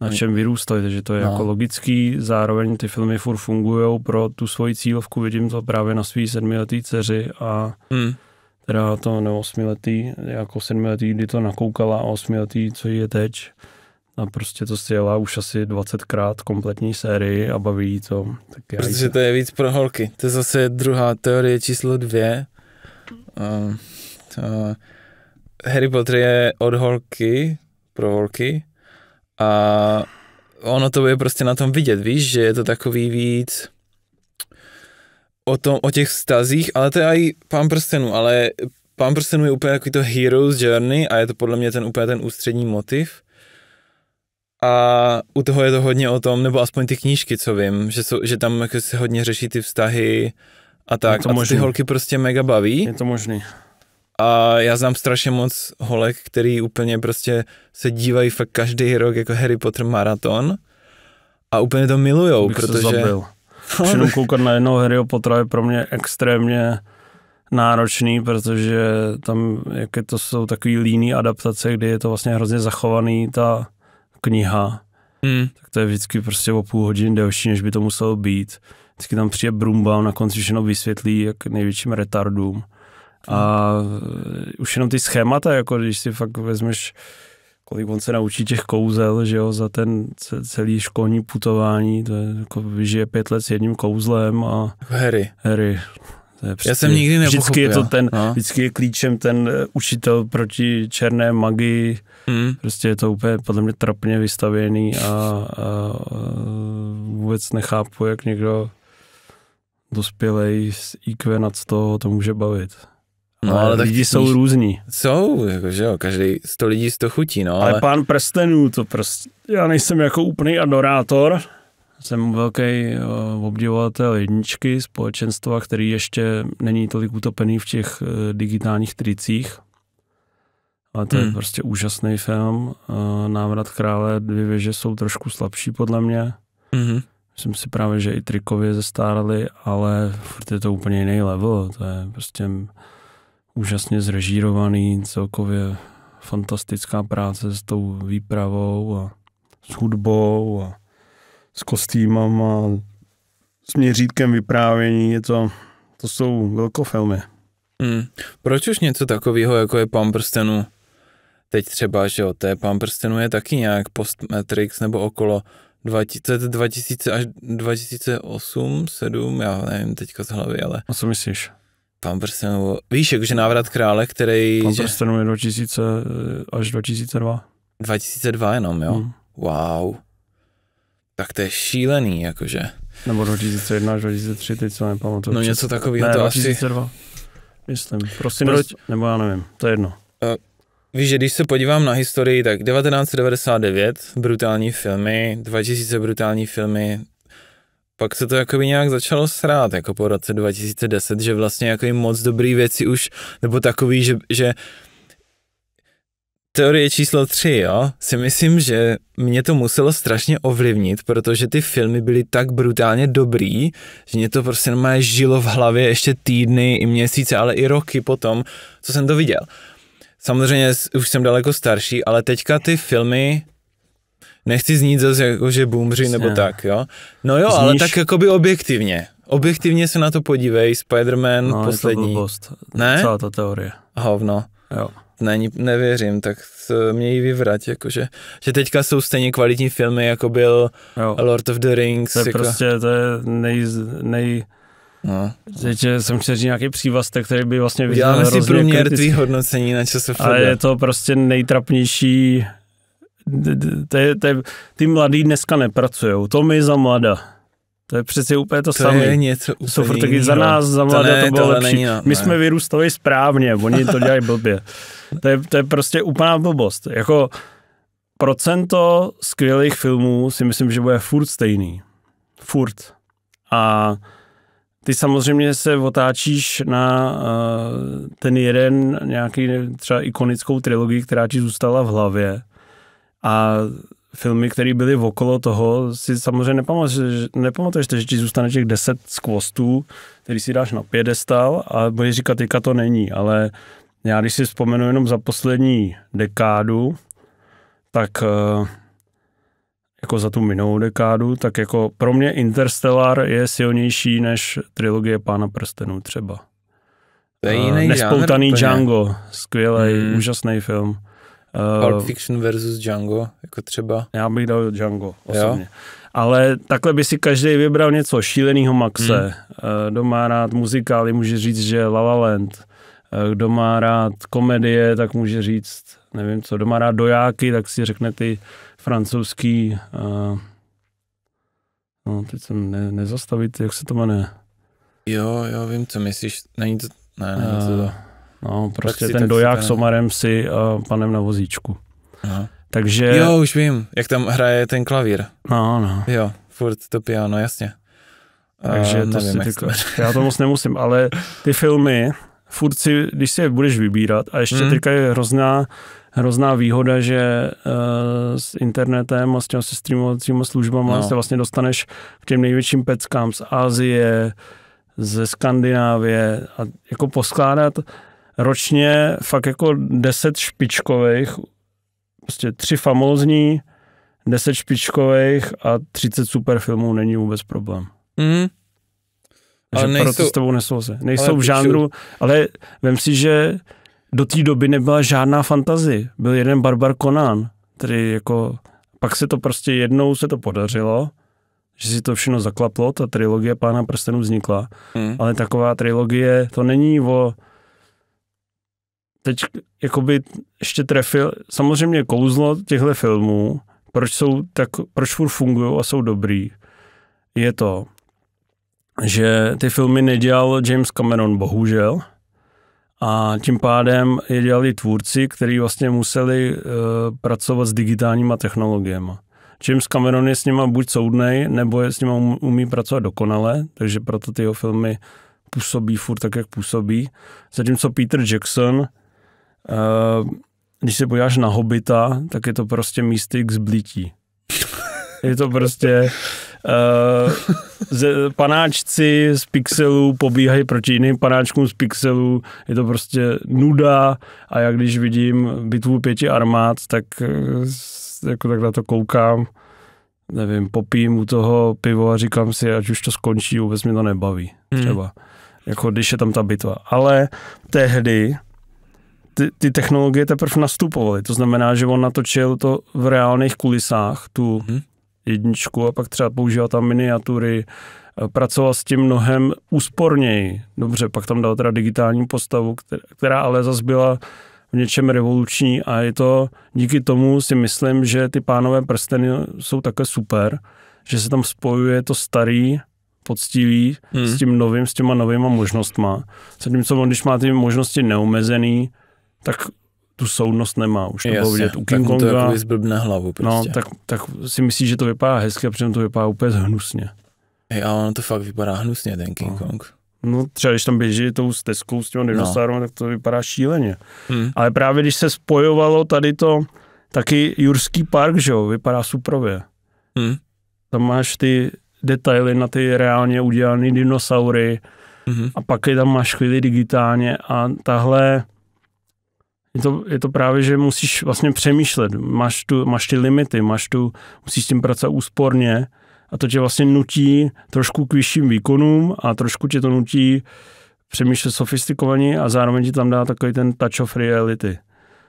na čem vyrůstají, takže to je no. jako logický, zároveň ty filmy furt fungují pro tu svoji cílovku, vidím to právě na svý sedmiletý dceři a hmm. teda to, nebo osmiletý, jako sedmiletý, kdy to nakoukala a osmiletý, co je teď, a prostě to stěla už asi 20krát kompletní sérii a baví to. Tak já Protože jí... to je víc pro holky. To je zase druhá teorie číslo dvě. Uh, to Harry Potter je od holky pro holky a ono to je prostě na tom vidět, víš, že je to takový víc o, tom, o těch stazích, ale to je i pán prstenů, ale pán prstenů je úplně takový to hero's journey a je to podle mě ten úplně ten ústřední motiv a u toho je to hodně o tom, nebo aspoň ty knížky, co vím, že, jsou, že tam jako se hodně řeší ty vztahy a tak. to a možný. ty holky prostě mega baví. Je to možný. A já znám strašně moc holek, který úplně prostě se dívají fakt každý rok jako Harry Potter maraton a úplně to milujou, Bych protože... Se zabil. koukat na jednoho Harryho Pottera je pro mě extrémně náročný, protože tam, jaké to jsou takový líný adaptace, kdy je to vlastně hrozně zachovaný, ta kniha, hmm. tak to je vždycky prostě o půl hodiny delší, než by to muselo být. Vždycky tam přijde brumba, na konci všechno vysvětlí jak největším retardům. A už jenom ty schémata, jako když si fakt vezmeš, kolik on se naučí těch kouzel, že jo, za ten celý školní putování, to je jako vyžije pět let s jedním kouzlem a... Jako Harry. Harry. To je přesně, Já prostě- jsem nikdy nepochopil. Vždycky je to ten, no. vždycky je klíčem ten učitel proti černé magii, Hmm. Prostě je to úplně podle mě trapně vystavěný a, a, a vůbec nechápu, jak někdo dospělej z IQ nad 100 to může bavit. No, ale, ale tak lidi jsou různí. Jsou, jako, že jo, každý sto lidí sto chutí, no. Ale, ale pán prstenů, to prostě, já nejsem jako úplný adorátor, jsem velký eh, obdivovatel jedničky, společenstva, který ještě není tolik utopený v těch eh, digitálních tricích, ale to hmm. je prostě úžasný film. Návrat krále dvě věže jsou trošku slabší podle mě. Hmm. Myslím si právě, že i trikově zestárali, ale furt je to úplně jiný level. To je prostě úžasně zrežírovaný, celkově fantastická práce s tou výpravou a s hudbou a s kostýmama, s měřítkem vyprávění. Je to, to jsou velkofilmy. Hmm. Proč už něco takového, jako je Pán prstenů, Teď třeba, že jo, té pán prstenů je taky nějak post-Matrix nebo okolo 20, 2000 až 2008, 7, já nevím teďka z hlavy, ale... A co myslíš? Pán prstenů, víš, jakože návrat krále, který... Pán prstenů je 2000 až 2002. 2002 jenom, jo? Hmm. Wow. Tak to je šílený, jakože. Nebo 2001 až 2003, teď se nepamatuju. No něco takového to asi... 2002, myslím. Prostě Proč... nebo já nevím, to je jedno. Uh, Víš, že když se podívám na historii, tak 1999 brutální filmy, 2000 brutální filmy, pak se to jakoby nějak začalo srát, jako po roce 2010, že vlastně jako moc dobrý věci už, nebo takový, že, že teorie číslo 3, jo, si myslím, že mě to muselo strašně ovlivnit, protože ty filmy byly tak brutálně dobrý, že mě to prostě normálně žilo v hlavě ještě týdny i měsíce, ale i roky potom, co jsem to viděl samozřejmě už jsem daleko starší, ale teďka ty filmy nechci znít zase jako, že boomři nebo tak, jo. No jo, Zníš... ale tak jakoby objektivně. Objektivně se na to podívej, Spider-Man no, poslední. Je to ne? Celá ta teorie. Hovno. Jo. Není, nevěřím, tak mě ji vyvrať, jakože, že teďka jsou stejně kvalitní filmy, jako byl jo. Lord of the Rings. To je jako... prostě, to je nej, nej, No. Teď eh, jsem chtěl říct nějaký přívastek, který by vlastně vyzněl Děláme si průměr tvý hodnocení na časofobě. Ale je to prostě nejtrapnější ty mladí dneska nepracují, to my za mladá. To je přece úplně to, to samé. je něco úplně Jsou furt taky za nás, za mladé, to, ne, to bylo lepší. Není, no, My ne. jsme vyrůstali správně, oni to dělají blbě. To je, to je prostě úplná blbost. Jako procento skvělých filmů si myslím, že bude furt stejný. Furt. A ty samozřejmě se otáčíš na uh, ten jeden nějaký třeba ikonickou trilogii, která ti zůstala v hlavě a filmy, které byly okolo toho, si samozřejmě nepamatuješ, že ti zůstane těch deset skvostů, který si dáš na pědestal a budeš říkat, teďka to není, ale já když si vzpomenu jenom za poslední dekádu, tak uh, jako za tu minulou dekádu, tak jako pro mě Interstellar je silnější než trilogie Pána prstenů třeba. To je eh, jiný uh, Nespoutaný žánr, Django, skvělý, hmm. úžasný film. Uh, Pulp Fiction versus Django, jako třeba. Já bych dal Django osobně. Jo? Ale takhle by si každý vybral něco šíleného Maxe. Hmm. Uh, kdo má rád muzikály, může říct, že La La Land. Uh, kdo má rád komedie, tak může říct, nevím co, kdo má rád dojáky, tak si řekne ty francouzský, uh, no teď jsem ne, nezastavit, jak se to jmenuje. Jo, jo, vím, co myslíš, není to, ne, není to, to. Uh, no, prostě taxi, ten taxi, doják s Omarem si a uh, eh, panem na vozíčku. Aha. Takže... Jo, už vím, jak tam hraje ten klavír. No, no. Jo, furt to piano, jasně. Takže uh, to nevím, si ty, já to moc nemusím, ale ty filmy, furt si, když si je budeš vybírat, a ještě hmm. teďka je hrozná hrozná výhoda, že eh, s internetem a s těmi streamovacími službami no. se vlastně dostaneš k těm největším peckám z Asie, ze Skandinávie a jako poskládat ročně fakt jako deset špičkových, prostě tři famózní, deset špičkových a 30 super filmů není vůbec problém. Mm. Ale nejsou, proto s tebou nesouhlasí. Nejsou v žánru, ale vím si, že do té doby nebyla žádná fantazy, Byl jeden Barbar Conan, který jako, pak se to prostě jednou se to podařilo, že si to všechno zaklaplo, ta trilogie Pána prstenů vznikla, hmm. ale taková trilogie, to není o teď jakoby ještě trefil, samozřejmě kouzlo těchto filmů, proč jsou tak, proč furt fungují a jsou dobrý, je to, že ty filmy nedělal James Cameron, bohužel, a tím pádem je dělali tvůrci, kteří vlastně museli uh, pracovat s digitálníma technologiemi. James Cameron je s nima buď soudnej, nebo je s nima um-, umí pracovat dokonale, takže proto ty jeho filmy působí furt tak, jak působí. Zatímco Peter Jackson, uh, když se podíváš na Hobita, tak je to prostě místy k zblití. Je to prostě Uh, panáčci z pixelů pobíhají proti jiným panáčkům z pixelů. Je to prostě nuda a jak když vidím bitvu pěti armád, tak eh, jako tak na to koukám, nevím, popím u toho pivo a říkám si, ať už to skončí, vůbec mě to nebaví. Hmm. Třeba. Hmm. Jako když je tam ta bitva. Ale tehdy ty, ty technologie teprve nastupovaly. To znamená, že on natočil to v reálných kulisách, tu, hmm jedničku a pak třeba používal tam miniatury, e, pracoval s tím mnohem úsporněji. Dobře, pak tam dal teda digitální postavu, která ale zas byla v něčem revoluční a je to, díky tomu si myslím, že ty pánové prsteny jsou také super, že se tam spojuje to starý, poctivý hmm. s tím novým, s těma novýma možnostma. Zatímco on, když má ty možnosti neomezený, tak tu soudnost nemá už. to to vidět u King tak Konga. To jako na hlavu no, prostě. No, tak, tak si myslíš, že to vypadá hezky a přitom to vypadá úplně hnusně. Hey, a ono to fakt vypadá hnusně, ten King no. Kong. No třeba když tam běží tou stezkou s těma no. dinosaurama, no. tak to vypadá šíleně. Hmm. Ale právě když se spojovalo tady to, taky Jurský park, že jo, vypadá suprově. Hmm. Tam máš ty detaily na ty reálně udělané dinosaury hmm. a pak je tam máš chvíli digitálně a tahle je to, je to právě, že musíš vlastně přemýšlet, máš, tu, máš ty limity, máš tu, musíš s tím pracovat úsporně a to tě vlastně nutí trošku k vyšším výkonům a trošku tě to nutí přemýšlet sofistikovaně a zároveň ti tam dá takový ten touch of reality.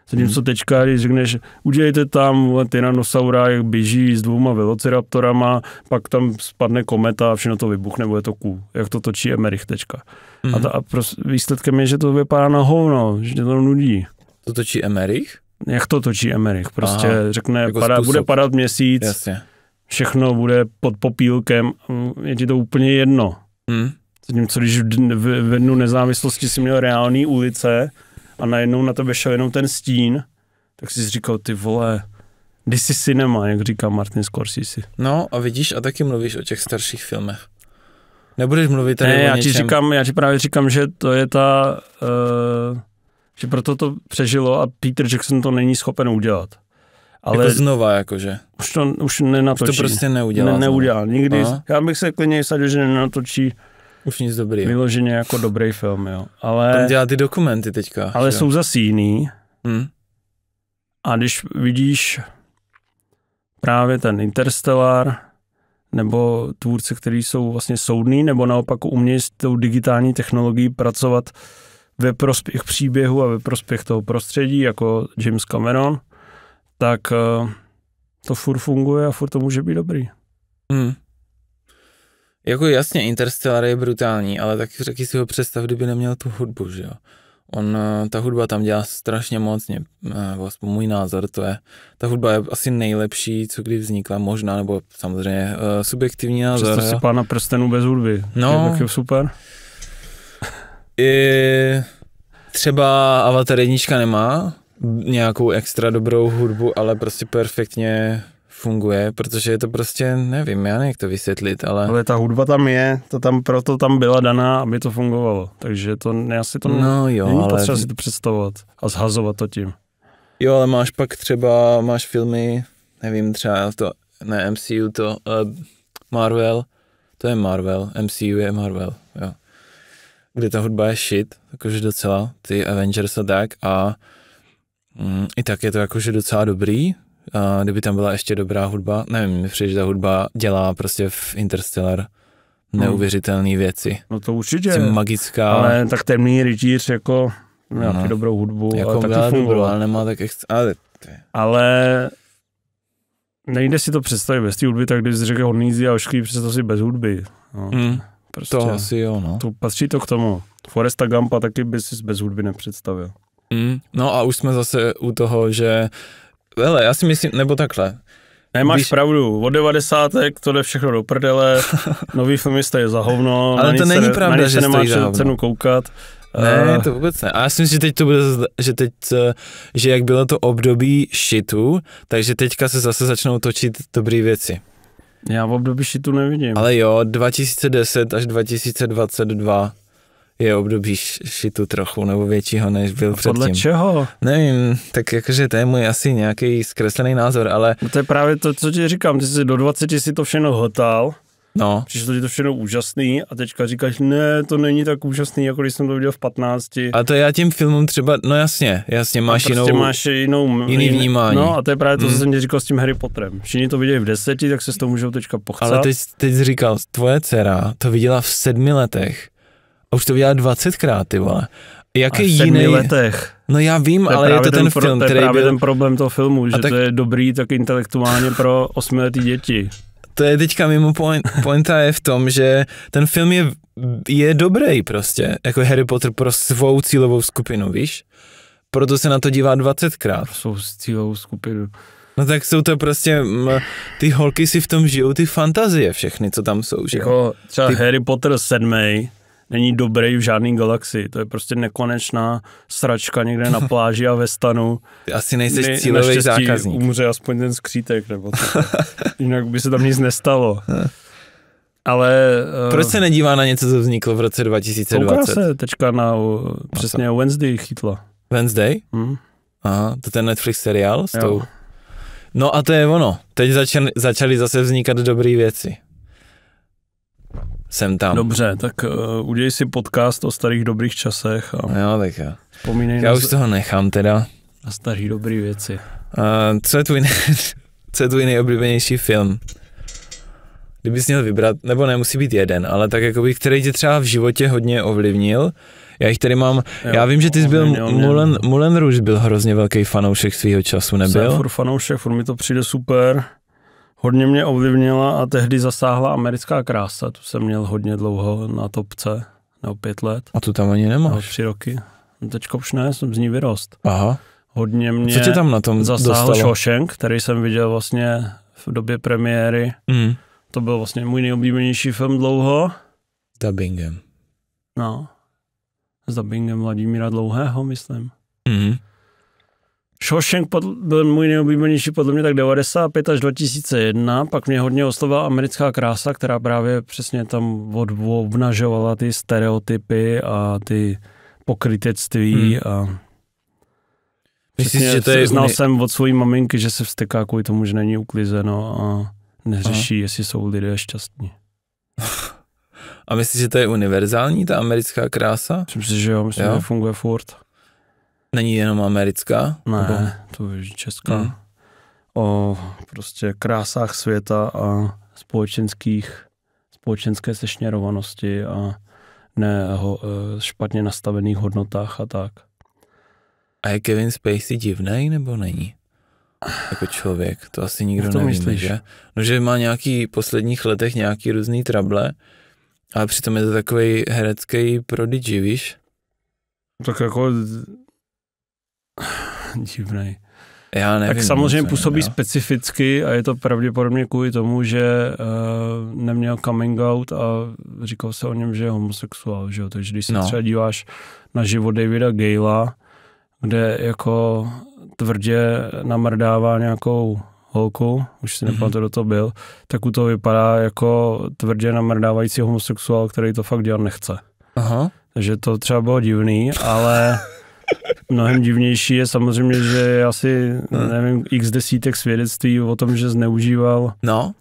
Zatímco mhm. teďka, když řekneš, udělejte tam tyrannosaura, jak běží s dvouma velociraptorama, pak tam spadne kometa a všechno to vybuchne, bude to kůl, jak to točí Emerich teďka. Mm-hmm. A, mhm. ta, a prost, výsledkem je, že to vypadá na hovno, že to nudí. To točí Emerich? Jak to točí Emerich? Prostě Aha, řekne, jako padá, bude padat měsíc, Jasně. všechno bude pod popílkem, je ti to úplně jedno. Hmm. co když v, v dnu nezávislosti si měl reální ulice a najednou na to šel jenom ten stín, tak jsi říkal, ty vole, this is cinema, jak říká Martin Scorsese. No a vidíš, a taky mluvíš o těch starších filmech. Nebudeš mluvit tady ne, o já ti, říkám, já ti právě říkám, že to je ta... Uh, že proto to přežilo a Peter Jackson to není schopen udělat. Ale jako znova, jakože. Už to už nenatočí. Už to prostě neudělá. Ne, neudělal. Nikdy, Aha. já bych se klidně sadil, že nenatočí už nic dobrý. Vyloženě jako dobrý film, jo. Ale, On dělá ty dokumenty teďka. Ale že? jsou zase jiný. Hmm. A když vidíš právě ten Interstellar, nebo tvůrce, kteří jsou vlastně soudní, nebo naopak umějí s tou digitální technologií pracovat ve prospěch příběhu a ve prospěch toho prostředí, jako James Cameron, tak eh, to furt funguje a furt to může být dobrý. Hmm. Jako jasně, Interstellar je brutální, ale tak řekni si ho představ, kdyby neměl tu hudbu, že jo. On, eh, ta hudba tam dělá strašně moc, mě, vlastně můj názor to je, ta hudba je asi nejlepší, co kdy vznikla, možná, nebo samozřejmě subjektivní názor. Přesto si pána prstenů bez hudby. No. Je taky super i třeba Avatar jednička nemá nějakou extra dobrou hudbu, ale prostě perfektně funguje, protože je to prostě, nevím, já nevím, jak to vysvětlit, ale... Ale ta hudba tam je, to tam proto tam byla daná, aby to fungovalo, takže to, asi to no, jo, není ale... potřeba si to představovat a zhazovat to tím. Jo, ale máš pak třeba, máš filmy, nevím, třeba to, ne MCU, to uh, Marvel, to je Marvel, MCU je Marvel kdy ta hudba je shit, jakože docela, ty Avengers a tak a mm, i tak je to jakože docela dobrý, a kdyby tam byla ještě dobrá hudba, nevím, mi přijde, že ta hudba dělá prostě v Interstellar neuvěřitelné věci. No to určitě. je. magická. Ale tak temný rytíř jako nějaký no, dobrou hudbu, jako ale taky dobrou, Ale nemá tak ex- ale, ale nejde si to představit bez té hudby, tak když řekl hodný a ošklý, představ si bez hudby. No. Mm. Prostě to asi jo, no. To, patří to k tomu. Foresta Gampa taky by si bez hudby nepředstavil. Mm, no a už jsme zase u toho, že hele, já si myslím, nebo takhle. Nemáš Když... pravdu, od devadesátek to jde všechno do prdele, nový film je za hovno, Ale to není se, pravda, že? že se nemáš cenu koukat. Ne, eh. to vůbec ne. A já si myslím, že teď to bude, že teď, eh, že jak bylo to období shitu, takže teďka se zase začnou točit dobré věci. Já v období šitu nevidím. Ale jo, 2010 až 2022 je období šitu trochu, nebo většího, než byl předtím. Podle čeho? Nevím, tak jakože to je můj asi nějaký zkreslený názor, ale... No to je právě to, co ti říkám, ty jsi do 20 si to všechno hotal, No. Přišlo ti to všechno úžasný a teďka říkáš, ne, to není tak úžasný, jako když jsem to viděl v 15. A to já tím filmům třeba, no jasně, jasně, máš, prostě jinou, máš jinou, jiný vnímání. No a to je právě to, mm. co hmm. jsem ti říkal s tím Harry Potterem. Všichni to viděli v deseti, tak se s tou můžou teďka pochcat. Ale teď, teď říkal, tvoje dcera to viděla v sedmi letech a už to viděla dvacetkrát, ty vole. Jaký a v jiný... letech. No já vím, to je ale je to ten, ten pro, film, který To je právě byl... ten problém toho filmu, že tak... to je dobrý tak intelektuálně pro osmiletý děti to je teďka mimo point, pointa je v tom, že ten film je, je dobrý prostě, jako Harry Potter pro svou cílovou skupinu, víš? Proto se na to dívá 20krát. Pro svou cílovou skupinu. No tak jsou to prostě, ty holky si v tom žijou ty fantazie všechny, co tam jsou, že? Jako třeba ty... Harry Potter 7, není dobrý v žádný galaxii. To je prostě nekonečná sračka někde na pláži a ve stanu. Ty asi nejsi ne, cílový zákazník. umře aspoň ten skřítek, nebo to. jinak by se tam nic nestalo. Ale... Eh, Proč se nedívá na něco, co vzniklo v roce 2020? Koukala se tečka na eh, přesně Wednesday chytla. Wednesday? Hmm. Aha, to ten Netflix seriál s jo. tou... No a to je ono. Teď začali, začali zase vznikat dobré věci. Jsem tam. Dobře, tak uh, eh, udělej si podcast o starých dobrých časech. A no jo, tak já. Vzpomínej Já na... už toho nechám teda. Na starý dobrý věci. Uh, co, je tvůj ne... co je tvůj nejoblíbenější film? Kdybys měl vybrat, nebo nemusí být jeden, ale tak jakoby, který tě třeba v životě hodně ovlivnil. Já jich tady mám, jo, já vím, že ty jsi byl, Mulen, Mulen Rouge byl hrozně velký fanoušek svého času, nebyl? Jsem furt fanoušek, furt mi to přijde super. Hodně mě ovlivnila a tehdy zasáhla americká krása. Tu jsem měl hodně dlouho na topce, nebo pět let. A tu tam ani nemáš? Nebo tři roky. No, teďka už ne, jsem z ní vyrost. Aha. Hodně mě Co tě tam na tom zasáhl Shawshank, který jsem viděl vlastně v době premiéry. Mm. To byl vlastně můj nejoblíbenější film dlouho. dubbingem. No. S dubbingem Vladimíra Dlouhého, myslím. Mm. Shawshank byl můj nejoblíbenější podle mě tak 95 až 2001, pak mě hodně oslovila americká krása, která právě přesně tam obnažovala ty stereotypy a ty pokrytectví hmm. a Přesně, Myslíš, že to je... Znal mě... jsem od své maminky, že se vsteká kvůli tomu, že není uklizeno a neřeší, Aha. jestli jsou lidé šťastní. a myslíš, že to je univerzální, ta americká krása? Myslím si, že jo, myslím, jo? že funguje furt. Není jenom americká? Ne, nebo? to je česká. Hmm. O prostě krásách světa a společenských, společenské sešněrovanosti a ne ho, e, špatně nastavených hodnotách a tak. A je Kevin Spacey divný nebo není? Jako člověk, to asi nikdo to neví, myslíš? že? No, že má nějaký posledních letech nějaký různý trable, ale přitom je to takový herecký prodigy, víš? Tak jako divný. Já nevím, tak samozřejmě nevím, působí já. specificky a je to pravděpodobně kvůli tomu, že uh, neměl coming out a říkal se o něm, že je homosexuál. Že jo? Takže když se no. třeba díváš na život Davida Gayla, kde jako tvrdě namrdává nějakou holku, už si nepamatuju, mm-hmm. do toho byl, tak u toho vypadá jako tvrdě namrdávající homosexuál, který to fakt dělat nechce. Aha. Takže to třeba bylo divný, ale... Mnohem divnější je samozřejmě, že je asi, hm. nevím, x desítek svědectví o tom, že zneužíval. No.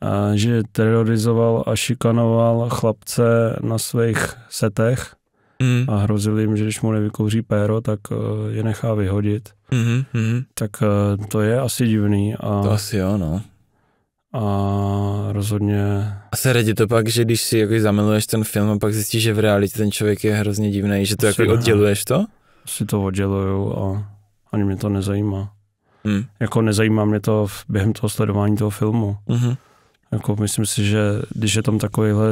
A že terorizoval a šikanoval chlapce na svých setech mm. a hrozil jim, že když mu nevykouří péro, tak eh, je nechá vyhodit. Mm-hmm. Tak eh, to je asi divný. A, to asi jo, no. A rozhodně... A se radí to pak, že když si jako zamiluješ ten film a pak zjistíš, že v realitě ten člověk je hrozně divný, že to jako odděluješ to? si to odděluju a ani mě to nezajímá. Hmm. Jako nezajímá mě to v, během toho sledování toho filmu. Mm-hmm. Jako myslím si, že když je tam takovýhle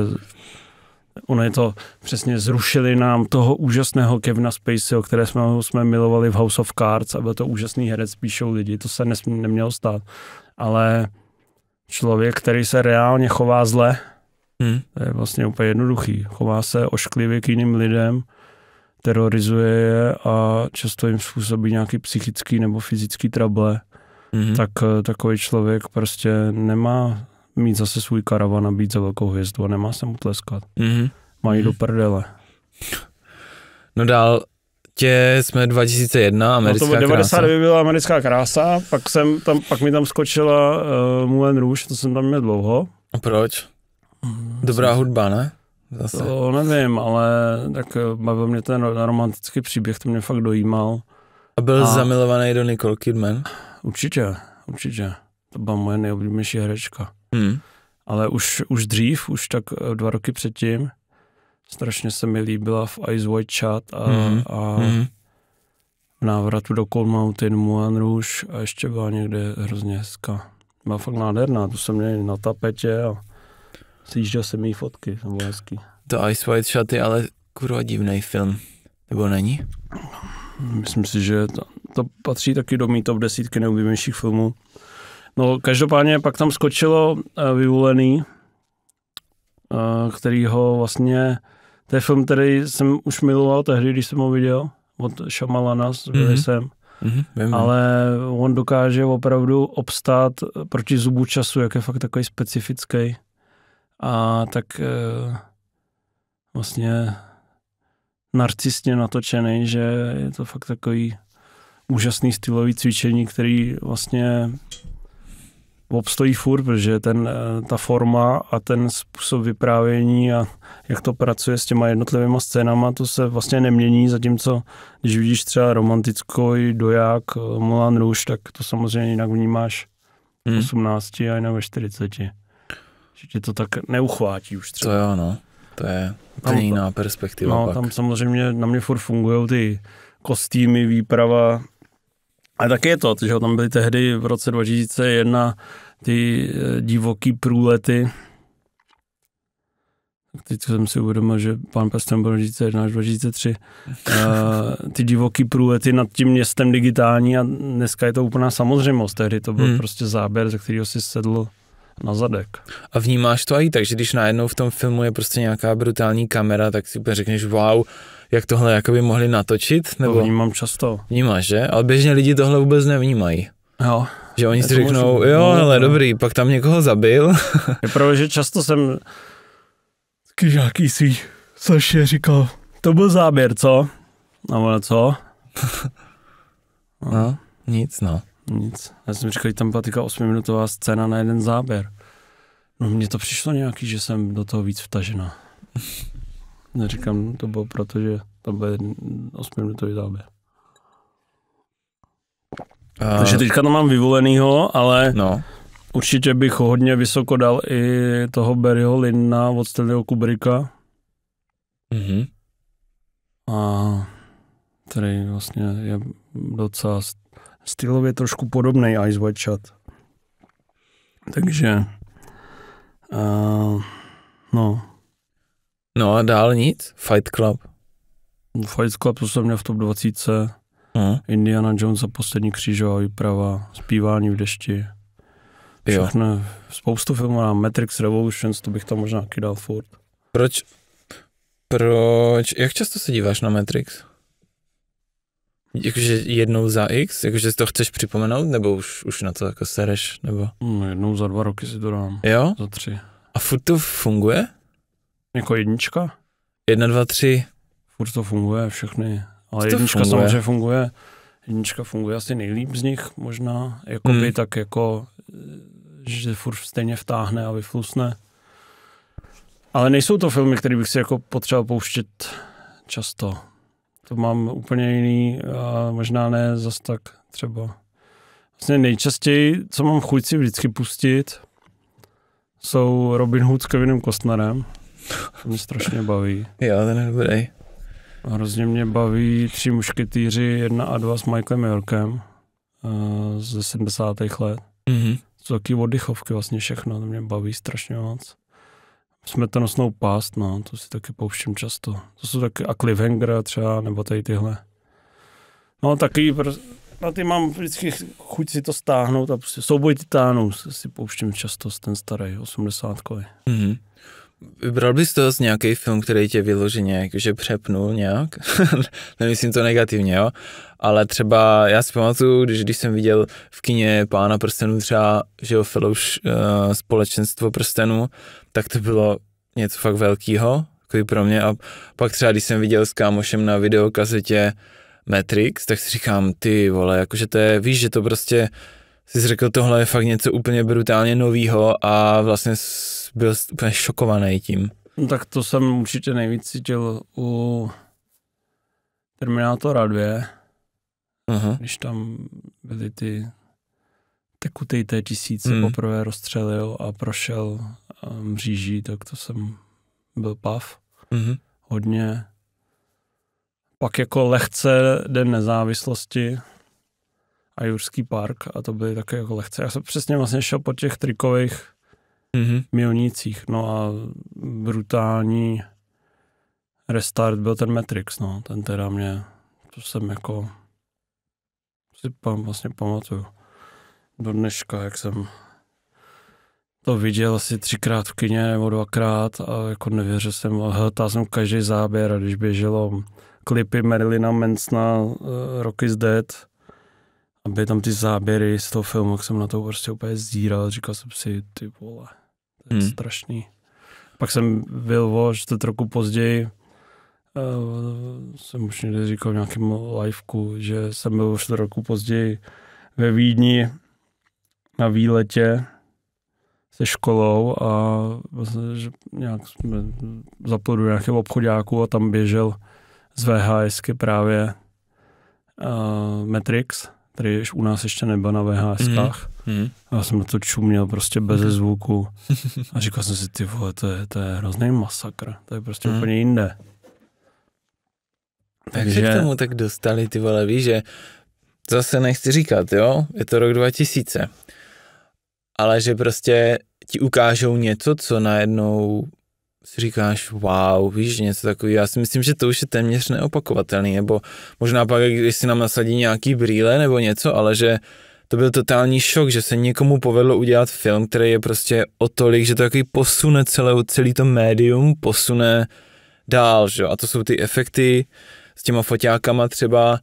ono je to přesně zrušili nám toho úžasného Kevina Spaceyho, které jsme, jsme milovali v House of Cards a byl to úžasný herec, píšou lidi, to se nesm, nemělo stát. Ale člověk, který se reálně chová zle, hmm. to je vlastně úplně jednoduchý. Chová se ošklivě k jiným lidem, terorizuje je a často jim způsobí nějaký psychický nebo fyzický trable, mm-hmm. tak eh, takový člověk prostě nemá mít zase svůj karavan a být za velkou hvězdu a nemá se mu tleskat. Mm-hmm. Mají mm-hmm. do prdele. No dál tě jsme 2001, americká no to krása. byla americká krása, pak, jsem tam, pak mi tam skočila uh, Moulin Rouge, to jsem tam měl dlouho. A proč? Mm, Dobrá hudba, ne? Zase. To nevím, ale tak eh, bavil mě ten romantický příběh, to mě fakt dojímal. A byl a... zamilovaný do Nicole Kidman? Určitě, určitě. To byla moje nejoblíbenější herečka. Hmm. Ale už, už dřív, už tak eh, dva roky předtím, strašně se mi líbila v Ice White Chat a, hmm. a hmm. v návratu do Cold Mountain Moulin Rouge a ještě byla někde hrozně hezká. Byla fakt nádherná, tu jsem měl na tapetě a Sjížděl jsem její fotky, jsou hezký. To Ice White Shot je ale kurva divný film. Nebo není? Myslím si, že to, to patří taky do mý top desítky nejoblíbenějších filmů. No, každopádně pak tam skočilo uh, eh, Vyvolený, uh, eh, který ho vlastně, to je film, který jsem už miloval tehdy, když jsem ho viděl, od Shamalana, mm-hmm. jsem. Mm-hmm, ale on dokáže opravdu obstát eh, proti zubu času, jak je fakt takový specifický a tak eh, vlastně narcistně natočený, že je to fakt takový úžasný stylový cvičení, který vlastně obstojí furt, protože ten, eh, ta forma a ten způsob vyprávění a jak to pracuje s těma jednotlivými scénama, to se vlastně nemění, zatímco když vidíš třeba romantickou doják eh, Mulan Rouge, tak to samozřejmě jinak vnímáš v 18 hmm. a jinak ve 40 že tě to tak neuchvátí už třeba. To jo, no. To je úplně jiná perspektiva No, pak. tam samozřejmě na mě furt fungují ty kostýmy, výprava. A tak je to, že tam byly tehdy v roce 2001 ty e, divoký průlety. Teď jsem si uvědomil, že pan Pestem byl 2001 až 2003. Uh, e, ty divoký průlety nad tím městem digitální a dneska je to úplná samozřejmost. Tehdy to byl hmm. prostě záběr, ze kterého si sedl na zadek. A vnímáš to i tak, že když najednou v tom filmu je prostě nějaká brutální kamera, tak si úplně řekneš wow, jak tohle jakoby mohli natočit? Nebo... To vnímám často. Vnímáš, že? Ale běžně lidi tohle vůbec nevnímají. Jo. Že oni si řeknou, můžu... jo, ale no. dobrý, pak tam někoho zabil. je pravda, že často jsem taky nějaký si což je říkal, to byl záběr, co? Nebo co? no, nic, no. Nic. Já jsem říkal, že tam byla teďka 8-minutová scéna na jeden záběr. No mně to přišlo nějaký, že jsem do toho víc vtažena. Neříkám, to bylo proto, že to byl 8-minutový záběr. A... Takže teďka to mám vyvolenýho, ale no. určitě bych ho hodně vysoko dal i toho Barryho Linna od Stanleyho Kubricka. Mm-hmm. A který vlastně je docela stylově trošku podobný Ice White Shot. Takže, uh, no. No a dál nic? Fight Club? Fight Club, to jsem měl v top 20. Hmm. Indiana Jones a poslední křížová výprava, zpívání v dešti. Všechno, spoustu filmů na Matrix Revolutions, to bych tam možná kydal furt. Proč, proč, jak často se díváš na Matrix? Jakože jednou za x? Jakože to chceš připomenout? Nebo už, už na to jako sereš? Nebo? No, jednou za dva roky si to dám. Jo? Za tři. A furt to funguje? Jako jednička? Jedna, dva, tři. Furt to funguje, všechny. Ale jednička funguje? samozřejmě funguje. Jednička funguje asi nejlíp z nich možná. Jakoby hmm. tak jako, že furt stejně vtáhne a vyflusne. Ale nejsou to filmy, které bych si jako potřeboval pouštět často to mám úplně jiný a možná ne zas tak třeba. Vlastně nejčastěji, co mám chuť si vždycky pustit, jsou Robin Hood s Kevinem Kostnerem. To mě strašně baví. Jo, ten je dobrý. Hrozně mě baví Tři mušketýři, jedna a dva s Michaelem Yorkem uh, ze 70. let. Mm-hmm. Jsou taky oddychovky vlastně všechno, to mě baví strašně moc. Smetanosnou pást, no, to si taky pouštím často. To jsou taky a Cliffhanger třeba, nebo tady tyhle. No taky, na no, ty mám vždycky chuť si to stáhnout a prostě souboj titánů si pouštím často, ten starý, 80 mm-hmm. Vybral bys to z nějaký film, který tě vyloženě jakože přepnul nějak? Nemyslím to negativně, jo? Ale třeba já si pamatuju, když, když jsem viděl v kině Pána prstenů třeba, že jo, Felouš, uh, společenstvo prstenů, tak to bylo něco fakt velkého jako pro mě. A pak třeba, když jsem viděl s kámošem na videokazetě Matrix, tak si říkám, ty vole, jakože to je, víš, že to prostě, jsi řekl, tohle je fakt něco úplně brutálně novýho a vlastně byl úplně šokovaný tím. No tak to jsem určitě nejvíc cítil u Terminátora 2, uh-huh. Mhm. když tam byly ty tekutej té tisíce mm. poprvé rozstřelil a prošel mříží, um, tak to jsem byl pav. Mm-hmm. Hodně. Pak jako lehce Den nezávislosti a Jurský park a to byly také jako lehce. Já jsem přesně vlastně šel po těch trikových mm-hmm. milnících. No a brutální restart byl ten Matrix, no. Ten teda mě, to jsem jako si pam, vlastně pamatuju do dneška, jak jsem to viděl asi třikrát v kině nebo dvakrát a jako nevěřil jsem, hltal jsem každý záběr a když běželo klipy Marilyna Mansona eh, Rock is Dead a byly tam ty záběry z toho filmu, jak jsem na to prostě úplně zdíral, říkal jsem si, ty vole, to je hmm. strašný. Pak jsem byl o to trochu později, uh, jsem už někde říkal v nějakém liveku, že jsem byl o čtvrt roku později ve Vídni na výletě se školou a vlastně, že nějak jsme zapli do nějakého obchodáku a tam běžel z VHS právě uh, Matrix, který už u nás ještě nebyl na VHS. Mm. hmm A já jsem na to čuměl prostě bez mm. zvuku a říkal jsem si, ty vole, to je, to je hrozný masakr, to je prostě mm. úplně jinde. Takže... se k tomu tak dostali ty vole, víš, že zase nechci říkat, jo, je to rok 2000 ale že prostě ti ukážou něco, co najednou si říkáš, wow, víš, něco takového. Já si myslím, že to už je téměř neopakovatelný, nebo možná pak, když si nám nasadí nějaký brýle nebo něco, ale že to byl totální šok, že se někomu povedlo udělat film, který je prostě o tolik, že to takový posune celé, celý to médium, posune dál, že jo? A to jsou ty efekty s těma foťákama třeba,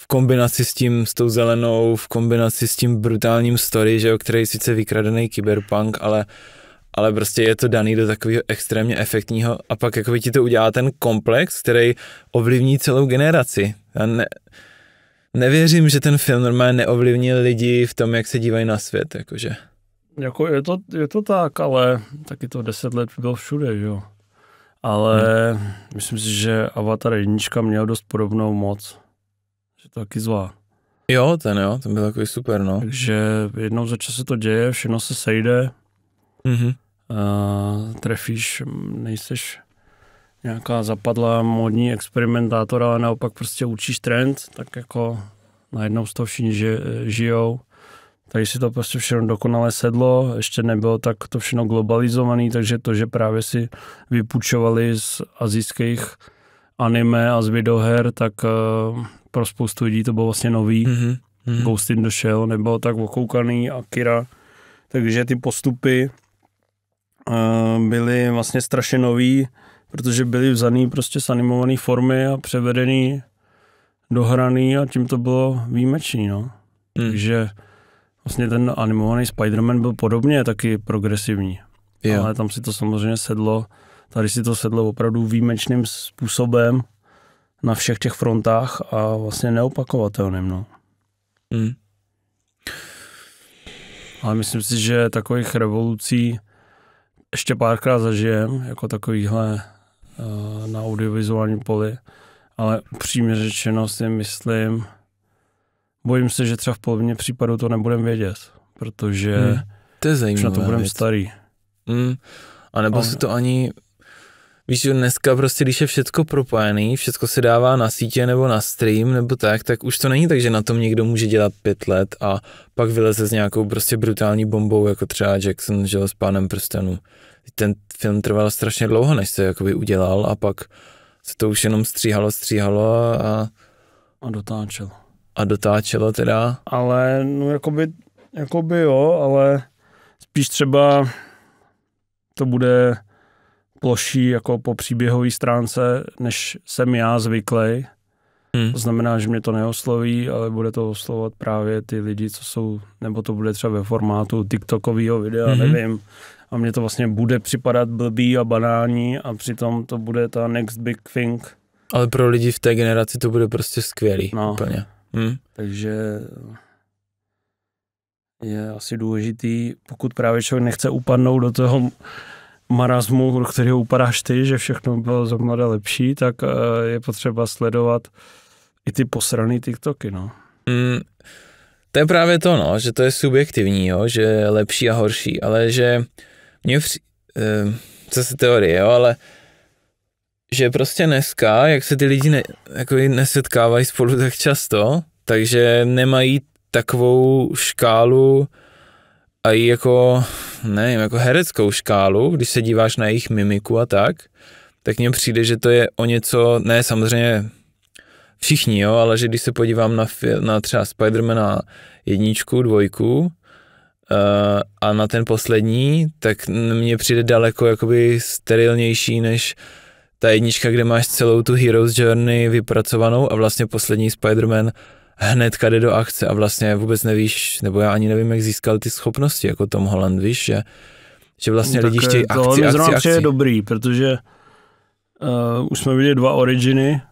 v kombinaci s tím, s tou zelenou, v kombinaci s tím brutálním story, že jo, který je sice vykradený kyberpunk, ale ale prostě je to daný do takového extrémně efektního a pak jako ti to udělá ten komplex, který ovlivní celou generaci. Já ne, nevěřím, že ten film normálně neovlivní lidi v tom, jak se dívají na svět, jakože. Jako je to, je to tak, ale taky to deset let bylo všude, že jo. Ale hmm. myslím si, že Avatar jednička měla dost podobnou moc taky zvá. Jo, ten jo, ten byl takový super, no. Takže jednou za čas se to děje, všechno se sejde, mm-hmm. a trefíš, nejseš nějaká zapadla modní experimentátor, ale naopak prostě učíš trend, tak jako najednou z toho všichni ži, žijou. Tady si to prostě všechno dokonale sedlo, ještě nebylo tak to všechno globalizované, takže to, že právě si vypučovali z azijských anime a z videoher, tak uh, pro spoustu lidí to bylo vlastně nový. Mm-hmm. mm-hmm. Ghost in the Shell nebylo tak okoukaný, Akira. Takže ty postupy uh, byly vlastně strašně nový, protože byly vzaný prostě z animované formy a převedený dohraný a tím to bylo výjimečný, no. Mm. Takže vlastně ten animovaný Spider-Man byl podobně taky progresivní. Jo. Ale tam si to samozřejmě sedlo Tady si to sedlo opravdu výjimečným způsobem na všech těch frontách a vlastně neopakovatelným. No. Hmm. Ale myslím si, že takových revolucí ještě párkrát zažijem, jako takovýhle eh, na audiovizuální poli, ale přímě řečeno si myslím, bojím se, že třeba v polovině případů to nebudem vědět, protože hmm. to je zajímavé. na to budeme starý. Hmm. A nebo ale... si to ani Víš, že dneska prostě, když je všecko propojený, všecko se dává na sítě nebo na stream nebo tak, tak už to není tak, že na tom někdo může dělat pět let a pak vyleze s nějakou prostě brutální bombou, jako třeba Jackson, že s pánem prstenů. Ten film trval strašně dlouho, než se jakoby udělal a pak se to už jenom stříhalo, stříhalo a... A dotáčelo. A dotáčelo teda. Ale, no jakoby, jakoby jo, ale spíš třeba to bude ploší jako po příběhové stránce, než jsem já zvyklý. Hmm. To znamená, že mě to neosloví, ale bude to oslovovat právě ty lidi, co jsou, nebo to bude třeba ve formátu TikTokového videa, hmm. nevím. A mě to vlastně bude připadat blbý a banální a přitom to bude ta next big thing. Ale pro lidi v té generaci to bude prostě skvělý. No. Úplně. Hmm. Takže je asi důležitý, pokud právě člověk nechce upadnout do toho marazmu, do kterého upadáš ty, že všechno bylo za mladé lepší, tak eh, je potřeba sledovat i ty posraný TikToky, no. Mm, to je právě to, no, že to je subjektivní, jo, že je lepší a horší, ale že mě při... co ehm, se teorie, jo, ale že prostě dneska, jak se ty lidi ne, jako nesetkávají spolu tak často, takže nemají takovou škálu a i jako, nevím, jako hereckou škálu, když se díváš na jejich mimiku a tak, tak mně přijde, že to je o něco, ne samozřejmě všichni, jo, ale že když se podívám na, na třeba Spidermana jedničku, dvojku uh, a na ten poslední, tak mně přijde daleko jakoby sterilnější než ta jednička, kde máš celou tu Hero's Journey vypracovanou a vlastně poslední Spiderman man hnedka jde do akce a vlastně vůbec nevíš, nebo já ani nevím, jak získal ty schopnosti jako Tom Holland, víš, že, že vlastně no tak lidi chtějí eh, akci, tohle akci, akci, akci. je dobrý, protože uh, už jsme viděli dva originy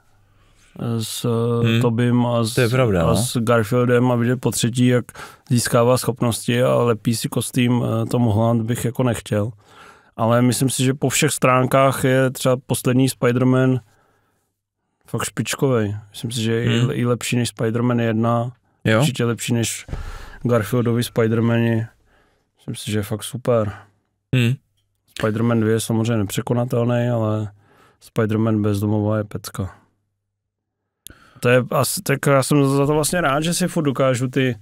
eh, s hmm. Tobim a s, to pravda, a no. s Garfieldem a vidět po třetí, jak získává schopnosti a lepí si kostým Tom Holland bych jako nechtěl. Ale myslím si, že po všech stránkách je třeba poslední Spider-Man fakt špičkový. Myslím si, že je hmm. i lepší než Spider-Man 1, jo? určitě lepší než Garfieldovi Spider-Mani. Myslím si, že je fakt super. Hmm. Spider-Man 2 je samozřejmě nepřekonatelný, ale Spider-Man bez domova je pecka. To je tak já jsem za to vlastně rád, že si furt dokážu ty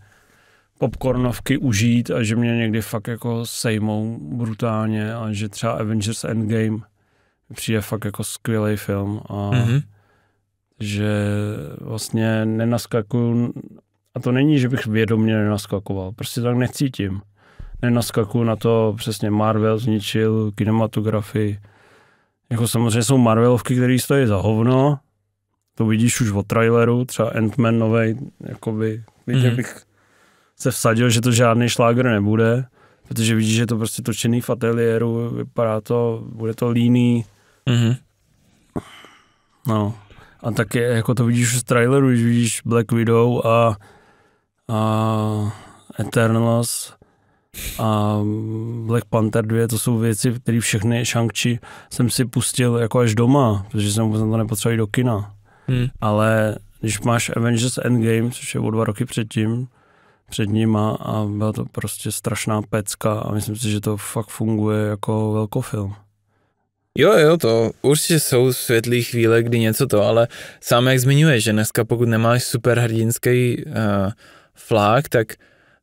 popcornovky užít a že mě někdy fakt jako sejmou brutálně a že třeba Avengers Endgame přijde fakt jako skvělý film a mm-hmm že vlastně nenaskakuju, a to není, že bych vědomě nenaskakoval, prostě tak necítím. Nenaskakuju na to, přesně Marvel zničil kinematografii. Jako samozřejmě jsou Marvelovky, které stojí za hovno, to vidíš už od traileru, třeba Ant-Man novej, jakoby, viděl mm-hmm. bych se vsadil, že to žádný šláger nebude, protože vidíš, že je to prostě točený v ateliéru, vypadá to, bude to líný. Mm-hmm. No, a je, jako to vidíš z traileru, když vidíš Black Widow a, a Eternals a Black Panther 2, to jsou věci, které všechny shang jsem si pustil jako až doma, protože jsem vůbec na to nepotřeboval do kina. Hmm. Ale když máš Avengers Endgame, což je o dva roky předtím, před nima a byla to prostě strašná pecka a myslím si, že to fakt funguje jako velkofilm. Jo, jo, to určitě jsou světlé chvíle, kdy něco to, ale sám jak zmiňuješ, že dneska pokud nemáš superhrdinský uh, eh, flák, tak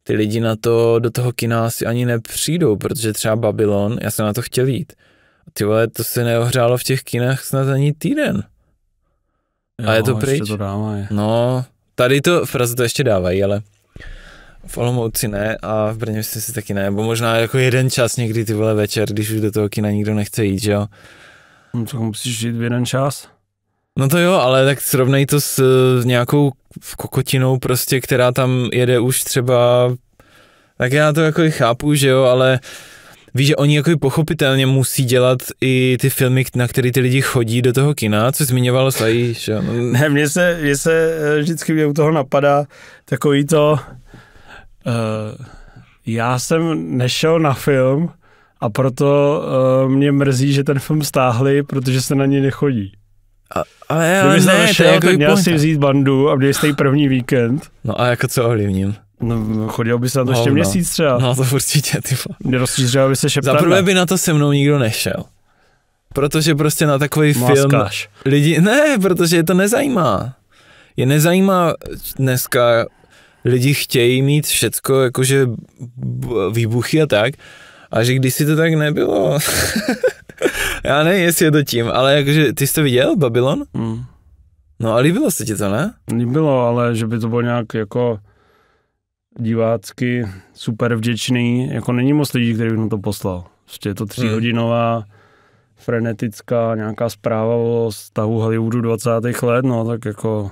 ty lidi na to do toho kina asi ani nepřijdou, protože třeba Babylon, já jsem na to chtěl jít. Ty vole, to se neohřálo v těch kinách snad ani týden. Jo, a je to pryč. To dávaj. No, tady to Praze to ještě dávají, ale v Olomouci ne a v Brně myslím si taky ne, bo možná jako jeden čas někdy ty vole večer, když už do toho kina nikdo nechce jít, že jo. No, tak musíš žít v jeden čas. No to jo, ale tak srovnej to s nějakou kokotinou prostě, která tam jede už třeba, tak já to jako i chápu, že jo, ale víš, že oni jako pochopitelně musí dělat i ty filmy, na které ty lidi chodí do toho kina, co zmiňovalo Slají, že jo. No. Ne, mně se, mně se eh, vždycky mě u toho napadá takový to, Uh, já jsem nešel na film a proto uh, mě mrzí, že ten film stáhli, protože se na něj nechodí. A, ale, já ne, nešel, to je jako měl si vzít bandu a měl jste první víkend. No a jako co ovlivním? No, chodil by se na to no, ještě no. měsíc třeba. No to určitě, ty Mě rozšířil by se šeptal. Za prvé by na to se mnou nikdo nešel. Protože prostě na takový no film lidi, ne, protože je to nezajímá. Je nezajímá dneska lidi chtějí mít všecko, jakože výbuchy a tak, a že když si to tak nebylo. Já nevím, jestli je to tím, ale jakože ty jsi to viděl, Babylon? Mm. No a líbilo se ti to, ne? Líbilo, ale že by to bylo nějak jako divácky super vděčný, jako není moc lidí, který bych mu to poslal. Prostě je to tříhodinová hmm. frenetická nějaká zpráva o stavu Hollywoodu 20. let, no tak jako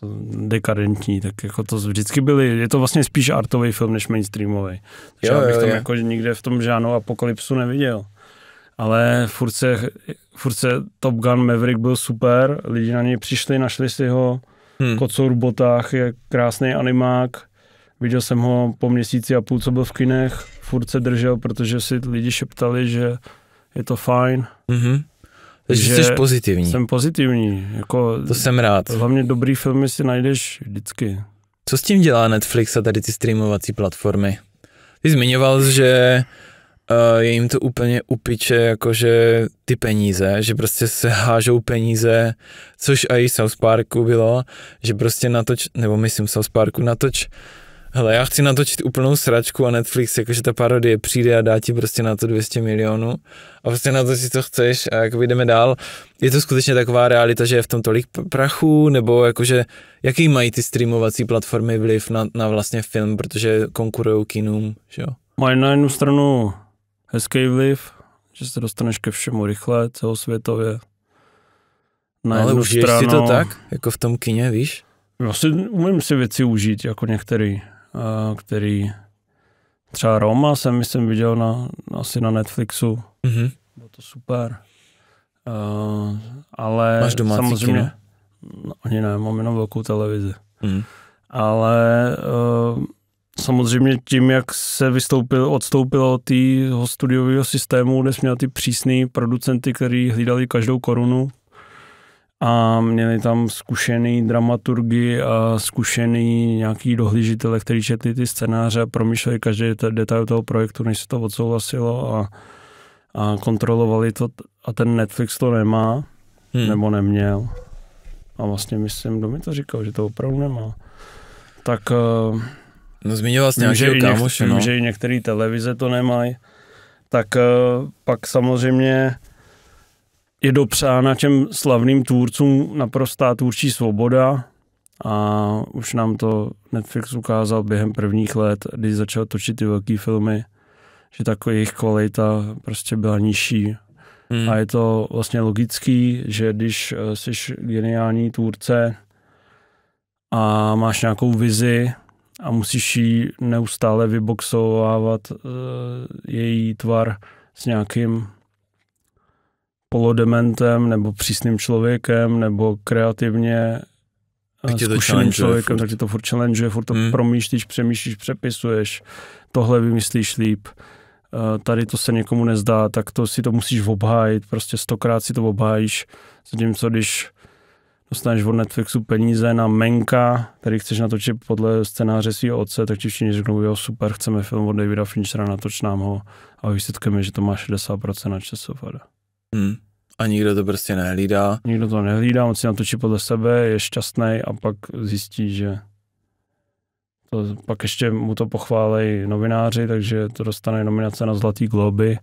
to dekadentní, tak jako to vždycky byly, je to vlastně spíš artový film než mainstreamový. Takže jo, já bych jo, tam jo. jako nikde v tom žádnou apokalypsu neviděl. Ale furt se, furt se Top Gun Maverick byl super, lidi na něj přišli, našli si ho, hmm. kocour v botách je krásný animák, viděl jsem ho po měsíci a půl, co byl v kinech, furt se držel, protože si lidi šeptali, že je to fajn. Mm-hmm. Takže že jsi pozitivní. Jsem pozitivní. Jako, to jsem rád. Hlavně dobrý filmy si najdeš vždycky. Co s tím dělá Netflix a tady ty streamovací platformy? Ty zmiňoval, že uh, je jim to úplně upiče, jakože ty peníze, že prostě se hážou peníze, což i South Parku bylo, že prostě natoč, nebo myslím South Parku natoč, uh, Hele, já chci natočit úplnou sračku a Netflix, jakože ta parodie přijde a dá ti prostě na to 200 milionů a prostě na to si to chceš a jak jdeme dál. Je to skutečně taková realita, že je v tom tolik prachu, nebo jakože jaký mají ty streamovací platformy vliv na, na vlastně film, protože konkurují kinům, že jo? Mají na jednu stranu hezký vliv, že se dostaneš ke všemu rychle, celosvětově. Na no, ale už stranu... si to tak, jako v tom kině, víš? si umím si věci užít, jako některý. Eh, který třeba Roma jsem, myslím, viděl na, asi na Netflixu. Mm-hmm. Bylo to super. Uh, ale Máš domácí samozřejmě, kino? No, ani ne, mám jenom velkou televizi. Mm. Ale uh, samozřejmě tím, jak se vystoupil, odstoupil od toho studiového systému, kde jsme měli ty přísný producenty, kteří hlídali každou korunu, a měli tam zkušený dramaturgy a zkušený nějaký dohlížitele, který četli ty scénáře a promýšleli každý detail toho projektu, než se to odsouhlasilo a, a kontrolovali to a ten Netflix to nemá hmm. nebo neměl. A vlastně myslím, kdo mi to říkal, že to opravdu nemá. Tak eh, no, zmiňoval jsi nějakého kámoše, no. že i některé televize to nemají. Tak eh, pak samozřejmě je dopřána těm slavným tvůrcům naprostá tvůrčí svoboda a už nám to Netflix ukázal během prvních let, když začal točit ty velké filmy, že taková jejich kvalita prostě byla nižší. Hmm. A je to vlastně logický, že když eh, jsi geniální tvůrce a máš nějakou vizi a musíš ji neustále vyboxovávat eh, její tvar s nějakým polodementem nebo přísným člověkem nebo kreativně eh, zkušeným člověkem, furt. tak ti to furt challengeuje, furt to hmm. promýšlíš, přemýšlíš, přepisuješ, tohle vymyslíš líp, eh, tady to se někomu nezdá, tak to si to musíš obhájit, prostě stokrát si to obhájíš, zatímco když dostaneš od Netflixu peníze na Menka, který chceš natočit podle scénáře svého otce, tak ti všichni řeknou, jo super, chceme film od Davida Finchera, natoč nám ho a výsledkem je, že to má 60% na ČSFD. Hmm. A nikdo to prostě nehlídá. Nikdo to nehlídá, on si natočí podle sebe, je šťastný a pak zjistí, že to, pak ještě mu to pochválej novináři, takže to dostane nominace na Zlatý globy.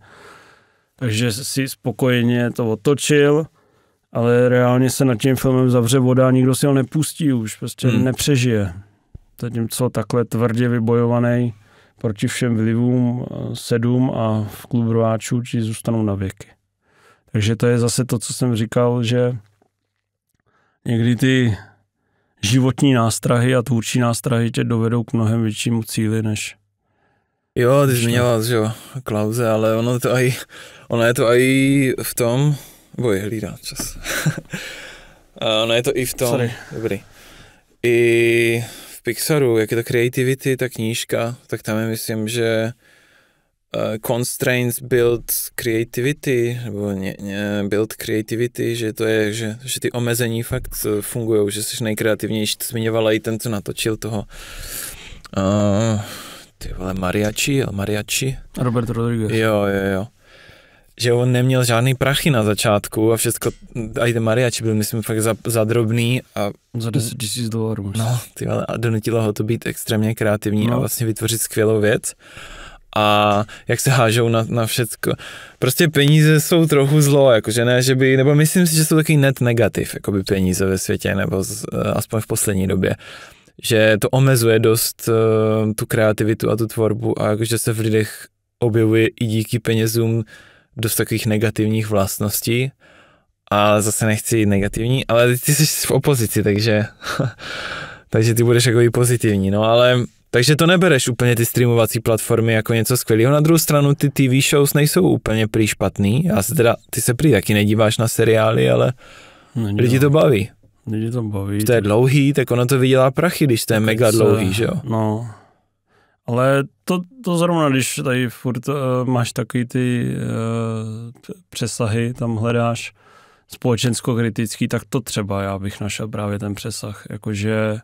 Takže si spokojeně to otočil, ale reálně se nad tím filmem zavře voda a nikdo si ho nepustí už, prostě hmm. nepřežije. Zatímco takhle tvrdě vybojovaný proti všem vlivům eh, sedm a v klubu rváčů či zůstanou na věky. Takže to je zase to, co jsem říkal, že někdy ty životní nástrahy a tvůrčí nástrahy tě dovedou k mnohem většímu cíli, než... Jo, ty zmínila, že jo, Klauze, ale ono to aj, ono je to aj v tom, je hlídá čas. ono je to i v tom, Sorry. dobrý, i v Pixaru, jak je to Creativity, ta knížka, tak tam je myslím, že Eh, constraints build creativity, nebo ně, ně, build creativity, že to je, že, že ty omezení fakt eh, fungují, že jsi nejkreativnější, to zmiňovala i ten, co natočil toho uh, ty vole, mariači, Mariachi. Robert Rodriguez. Jo, jo, jo že on neměl žádný prachy na začátku a všechno, a i ten Mariachi byl, myslím, fakt za, za drobný a... Za 10 000 dolarů. No, ty vole, a donutilo ho to být extrémně kreativní no. a vlastně vytvořit skvělou věc a jak se hážou na, na všecko. Prostě peníze jsou trochu zlo, jakože ne, že by, nebo myslím si, že jsou taky net negativ, jako by peníze ve světě, nebo z, eh, aspoň v poslední době že to omezuje dost eh, tu kreativitu a tu tvorbu a že se v lidech objevuje i díky penězům dost takových negativních vlastností. A zase nechci negativní, ale ty jsi v opozici, takže, takže ty budeš jako i pozitivní, no ale takže to nebereš úplně ty streamovací platformy jako něco skvělého. Na druhou stranu ty TV shows nejsou úplně prý špatný. Já se teda, ty se prý taky nedíváš na seriály, ale Nedívám. No lidi to baví. Lidi to baví. Když to je dlouhý, tak ono to vydělá prachy, když to je mega se, dlouhý, že jo? No. Ale to, to zrovna, když tady furt uh, máš takový ty uh, přesahy, tam hledáš společensko-kritický, tak to třeba já bych našel právě ten přesah. Jakože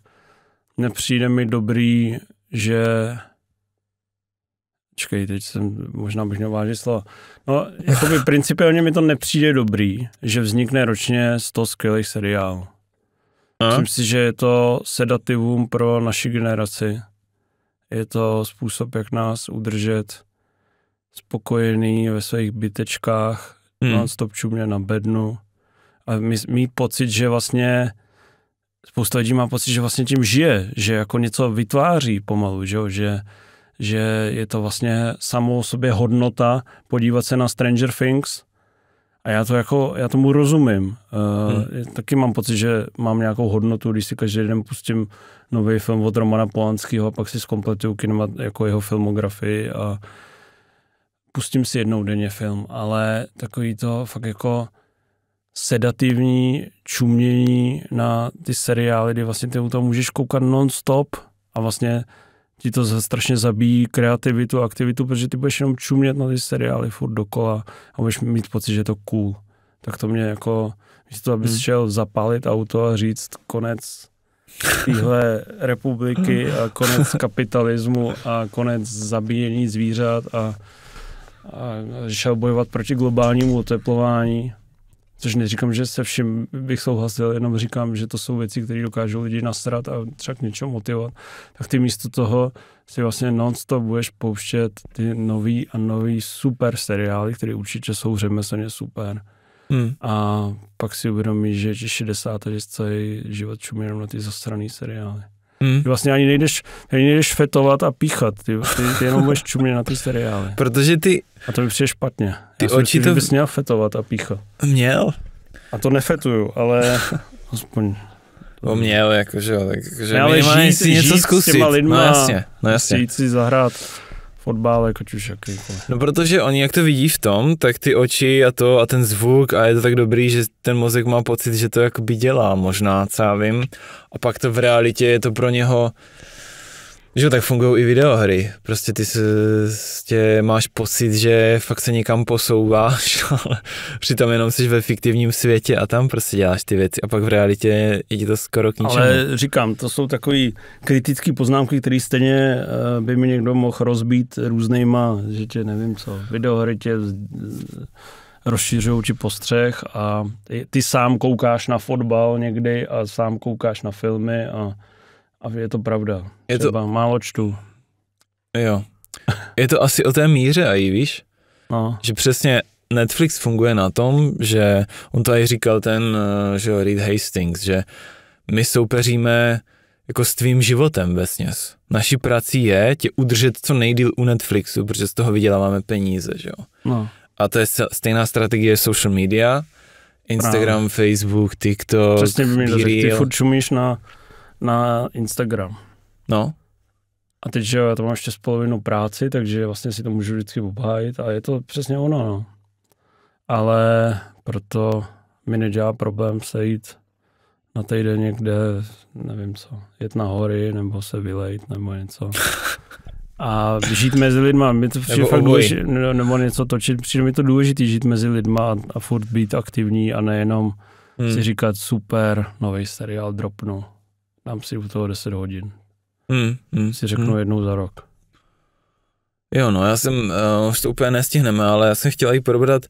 nepřijde mi dobrý že Čekej, teď jsem, možná bych vážit slova. No, jakoby principiálně mi to nepřijde dobrý, že vznikne ročně 100 skvělých seriálů. Myslím si, že je to sedativum pro naši generaci. Je to způsob, jak nás udržet spokojený ve svých bytečkách, hmm. non-stop na bednu a mít pocit, že vlastně spousta lidí má pocit, že vlastně tím žije, že jako něco vytváří pomalu, že, že, že je to vlastně samou sobě hodnota podívat se na Stranger Things a já to jako, já tomu rozumím. Uh, hmm. Taky mám pocit, že mám nějakou hodnotu, když si každý den pustím nový film od Romana Polanského a pak si zkompletuju kinema, jako jeho filmografii a pustím si jednou denně film, ale takový to fakt jako sedativní čumění na ty seriály, kdy vlastně ty u toho můžeš koukat non-stop a vlastně ti to strašně zabíjí kreativitu, aktivitu, protože ty budeš jenom čumět na ty seriály furt dokola a budeš mít pocit, že je to cool. Tak to mě jako, že to abys hmm. šel zapálit auto a říct konec téhle republiky a konec kapitalismu a konec zabíjení zvířat a, a šel bojovat proti globálnímu oteplování. Což neříkám, že se vším bych souhlasil, jenom říkám, že to jsou věci, které dokážou lidi nasrat a třeba k něčemu motivovat. Tak ty místo toho si vlastně non-stop budeš pouštět ty nový a nový super seriály, které určitě jsou řemeslně super. Hmm. A pak si uvědomíš, že 60 že celý život čumí jenom na ty zasraný seriály. Hmm. vlastně ani nejdeš, ani nejdeš fetovat a píchat, ty, ty, ty jenom budeš čumět na ty seriály. Protože ty a to mi přijde špatně. Ty Já oči myslím, to... bys měl fetovat a píchat. Měl. A to nefetuju, ale aspoň... To měl, jakože, tak, jakože ale žít, si něco zkusit. s těma no lidma, no jasně, no jasně. jít si zahrát fotbal jako už No protože oni, jak to vidí v tom, tak ty oči a to a ten zvuk a je to tak dobrý, že ten mozek má pocit, že to jakoby dělá možná, co já vím. A pak to v realitě je to pro něho že tak fungují i videohry. Prostě ty se, tě, prostě máš pocit, že fakt se někam posouváš, ale přitom jenom jsi ve fiktivním světě a tam prostě děláš ty věci a pak v realitě je ti to skoro k ničemu. Ale říkám, to jsou takové kritické poznámky, které stejně eh, by mi někdo mohl rozbít různýma, že tě nevím co, videohry tě eh, rozšiřují či postřeh a ty sám koukáš na fotbal někdy a sám koukáš na filmy a a je to pravda. Je Třeba to... málo čtu. Jo. Je to asi o té míře a i víš? No. Že přesně Netflix funguje na tom, že on tady říkal ten, eh, že jo, Reed Hastings, že my soupeříme jako s tvým životem vesměs. Naší prací je tě udržet co nejdíl u Netflixu, protože z toho vyděláváme peníze, že jo. No. A to je stejná strategie social media, Instagram, Právě. Facebook, TikTok, Přesně by mi ty furt čumíš na na Instagram. No. A teď, že já to mám ještě spolovinu polovinou práci, takže vlastně si to můžu vždycky obhájit a je to přesně ono, no. Ale proto mi nedělá problém sejít na týden někde, nevím co, jet na hory nebo se vylejt nebo něco. A žít mezi lidma, mi to přijde nebo fakt no, nebo něco točit, přijde mi to důležité žít mezi lidma a furt být aktivní a nejenom hmm. si říkat super, nový seriál dropnu dám si u toho 10 hodin. Hmm, hmm, si řeknu hmm. jednou za rok. Jo, no já jsem, uh, už to úplně nestihneme, ale já jsem chtěl i probrat,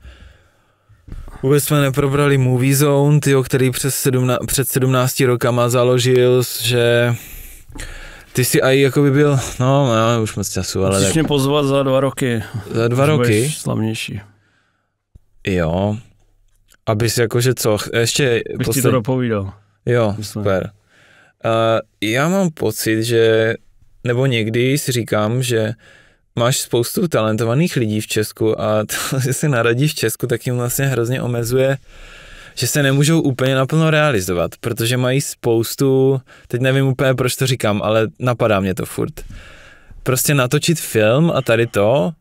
vůbec jsme neprobrali Movie Zone, tyjo, který přes sedmna, před 17 rokama založil, že ty jsi aj jakoby byl, no, no už moc času, ale Musíš tak... mě pozvat za dva roky. Za dva roky? slavnější. Jo. Abys jakože co, ještě... Bych posled... ti to dopovídal. Jo, Myslím. super. A já mám pocit, že, nebo někdy si říkám, že máš spoustu talentovaných lidí v Česku a to, že se naradí v Česku, tak jim vlastně hrozně omezuje, že se nemůžou úplně naplno realizovat, protože mají spoustu, teď nevím úplně, proč to říkám, ale napadá mě to furt. Prostě natočit film a tady to,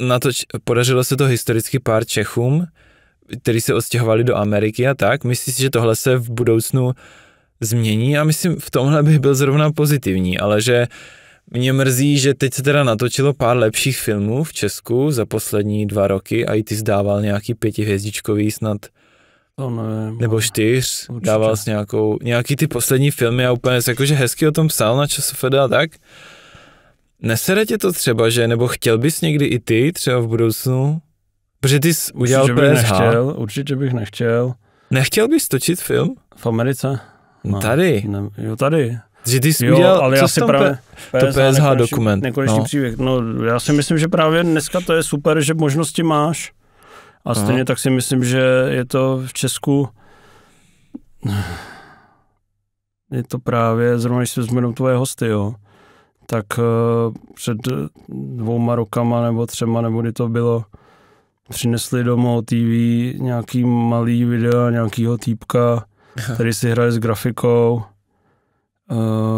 natoč, podařilo se to historicky pár Čechům, kteří se odstěhovali do Ameriky a tak. Myslíš, že tohle se v budoucnu změní a myslím, v tomhle bych byl zrovna pozitivní, ale že mě mrzí, že teď se teda natočilo pár lepších filmů v Česku za poslední dva roky a i ty zdával nějaký pětihvězdičkový snad to nevím, nebo čtyř, určitě. dával s nějakou, nějaký ty poslední filmy a úplně jakože hezky o tom psal na ČSFD a tak. Nesere tě to třeba, že, nebo chtěl bys někdy i ty třeba v budoucnu? Protože ty jsi udělal určitě PSH. Nechtěl, určitě bych nechtěl. Nechtěl bys točit film? V Americe? No, no, tady? Ne, jo, tady. Že ty jsi jo, udělal, ale já si právě, PSH, to PSH nekonečný, dokument. Nekonečný no. příběh. No, já si myslím, že právě dneska to je super, že možnosti máš. A stejně no. tak si myslím, že je to v Česku je to právě, zrovna když jsme vezmenu tvoje hosty, jo, tak uh, před dvouma rokama nebo třema, nebo kdy to bylo, přinesli domů TV nějaký malý video nějakýho týpka, který si hraje s grafikou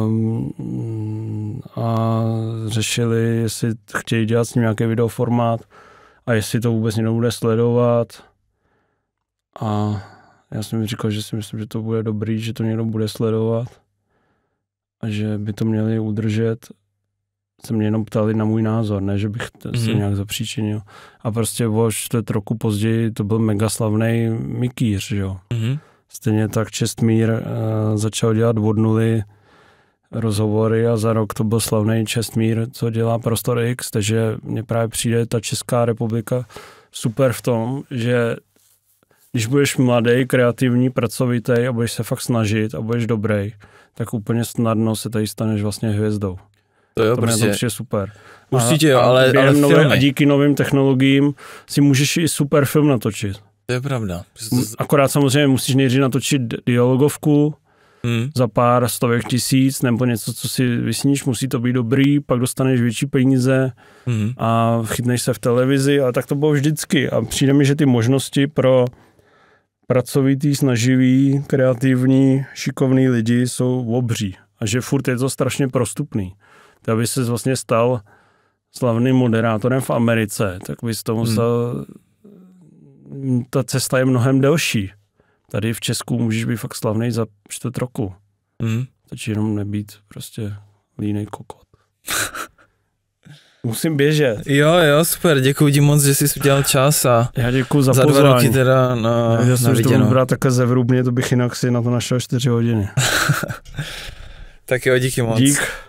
um, a řešili, jestli chtějí dělat s ním nějaký videoformát a jestli to vůbec někdo bude sledovat. A já jsem mi říkal, že si myslím, že to bude dobrý, že to někdo bude sledovat a že by to měli udržet. Se mě jenom ptali na můj názor, ne, že bych se mm-hmm. nějak zapříčinil. A prostě o čtvrt roku později to byl mega slavný Mikýř, jo. Mm-hmm. Stejně tak Čestmír eh, začal dělat od nuly rozhovory a za rok to byl slavný Čestmír, co dělá Prostor X, takže mně právě přijde ta Česká republika super v tom, že když budeš mladý, kreativní, pracovitý a budeš se fakt snažit a budeš dobrý, tak úplně snadno se tady staneš vlastně hvězdou. To je to prostě. to super. Určitě jo, ale, ale, ale nové, A díky novým technologiím si můžeš i super film natočit. To je pravda. Prostě akorát samozřejmě musíš nejdřív natočit dialogovku hmm. za pár stovek tisíc nebo něco, co si vysníš, musí to být dobrý, pak dostaneš větší peníze hmm. a chytneš se v televizi a tak to bylo vždycky. A přijde mi, že ty možnosti pro pracovitý, snaživý, kreativní, šikovný lidi jsou obří a že furt je to strašně prostupný. To aby se vlastně stal slavným moderátorem v Americe, tak bys to hmm. musel hmm ta cesta je mnohem delší. Tady v Česku můžeš být fakt slavný za čtvrt roku. Mm. Stačí jenom nebýt prostě línej kokot. Musím běžet. Jo, jo, super, děkuji ti moc, že jsi udělal čas a Já děkuji za, za pozvání. dva roky teda na, Já jsem, že to budu takhle zevrubně, to bych jinak si na to našel čtyři hodiny. tak jo, díky moc. Dík.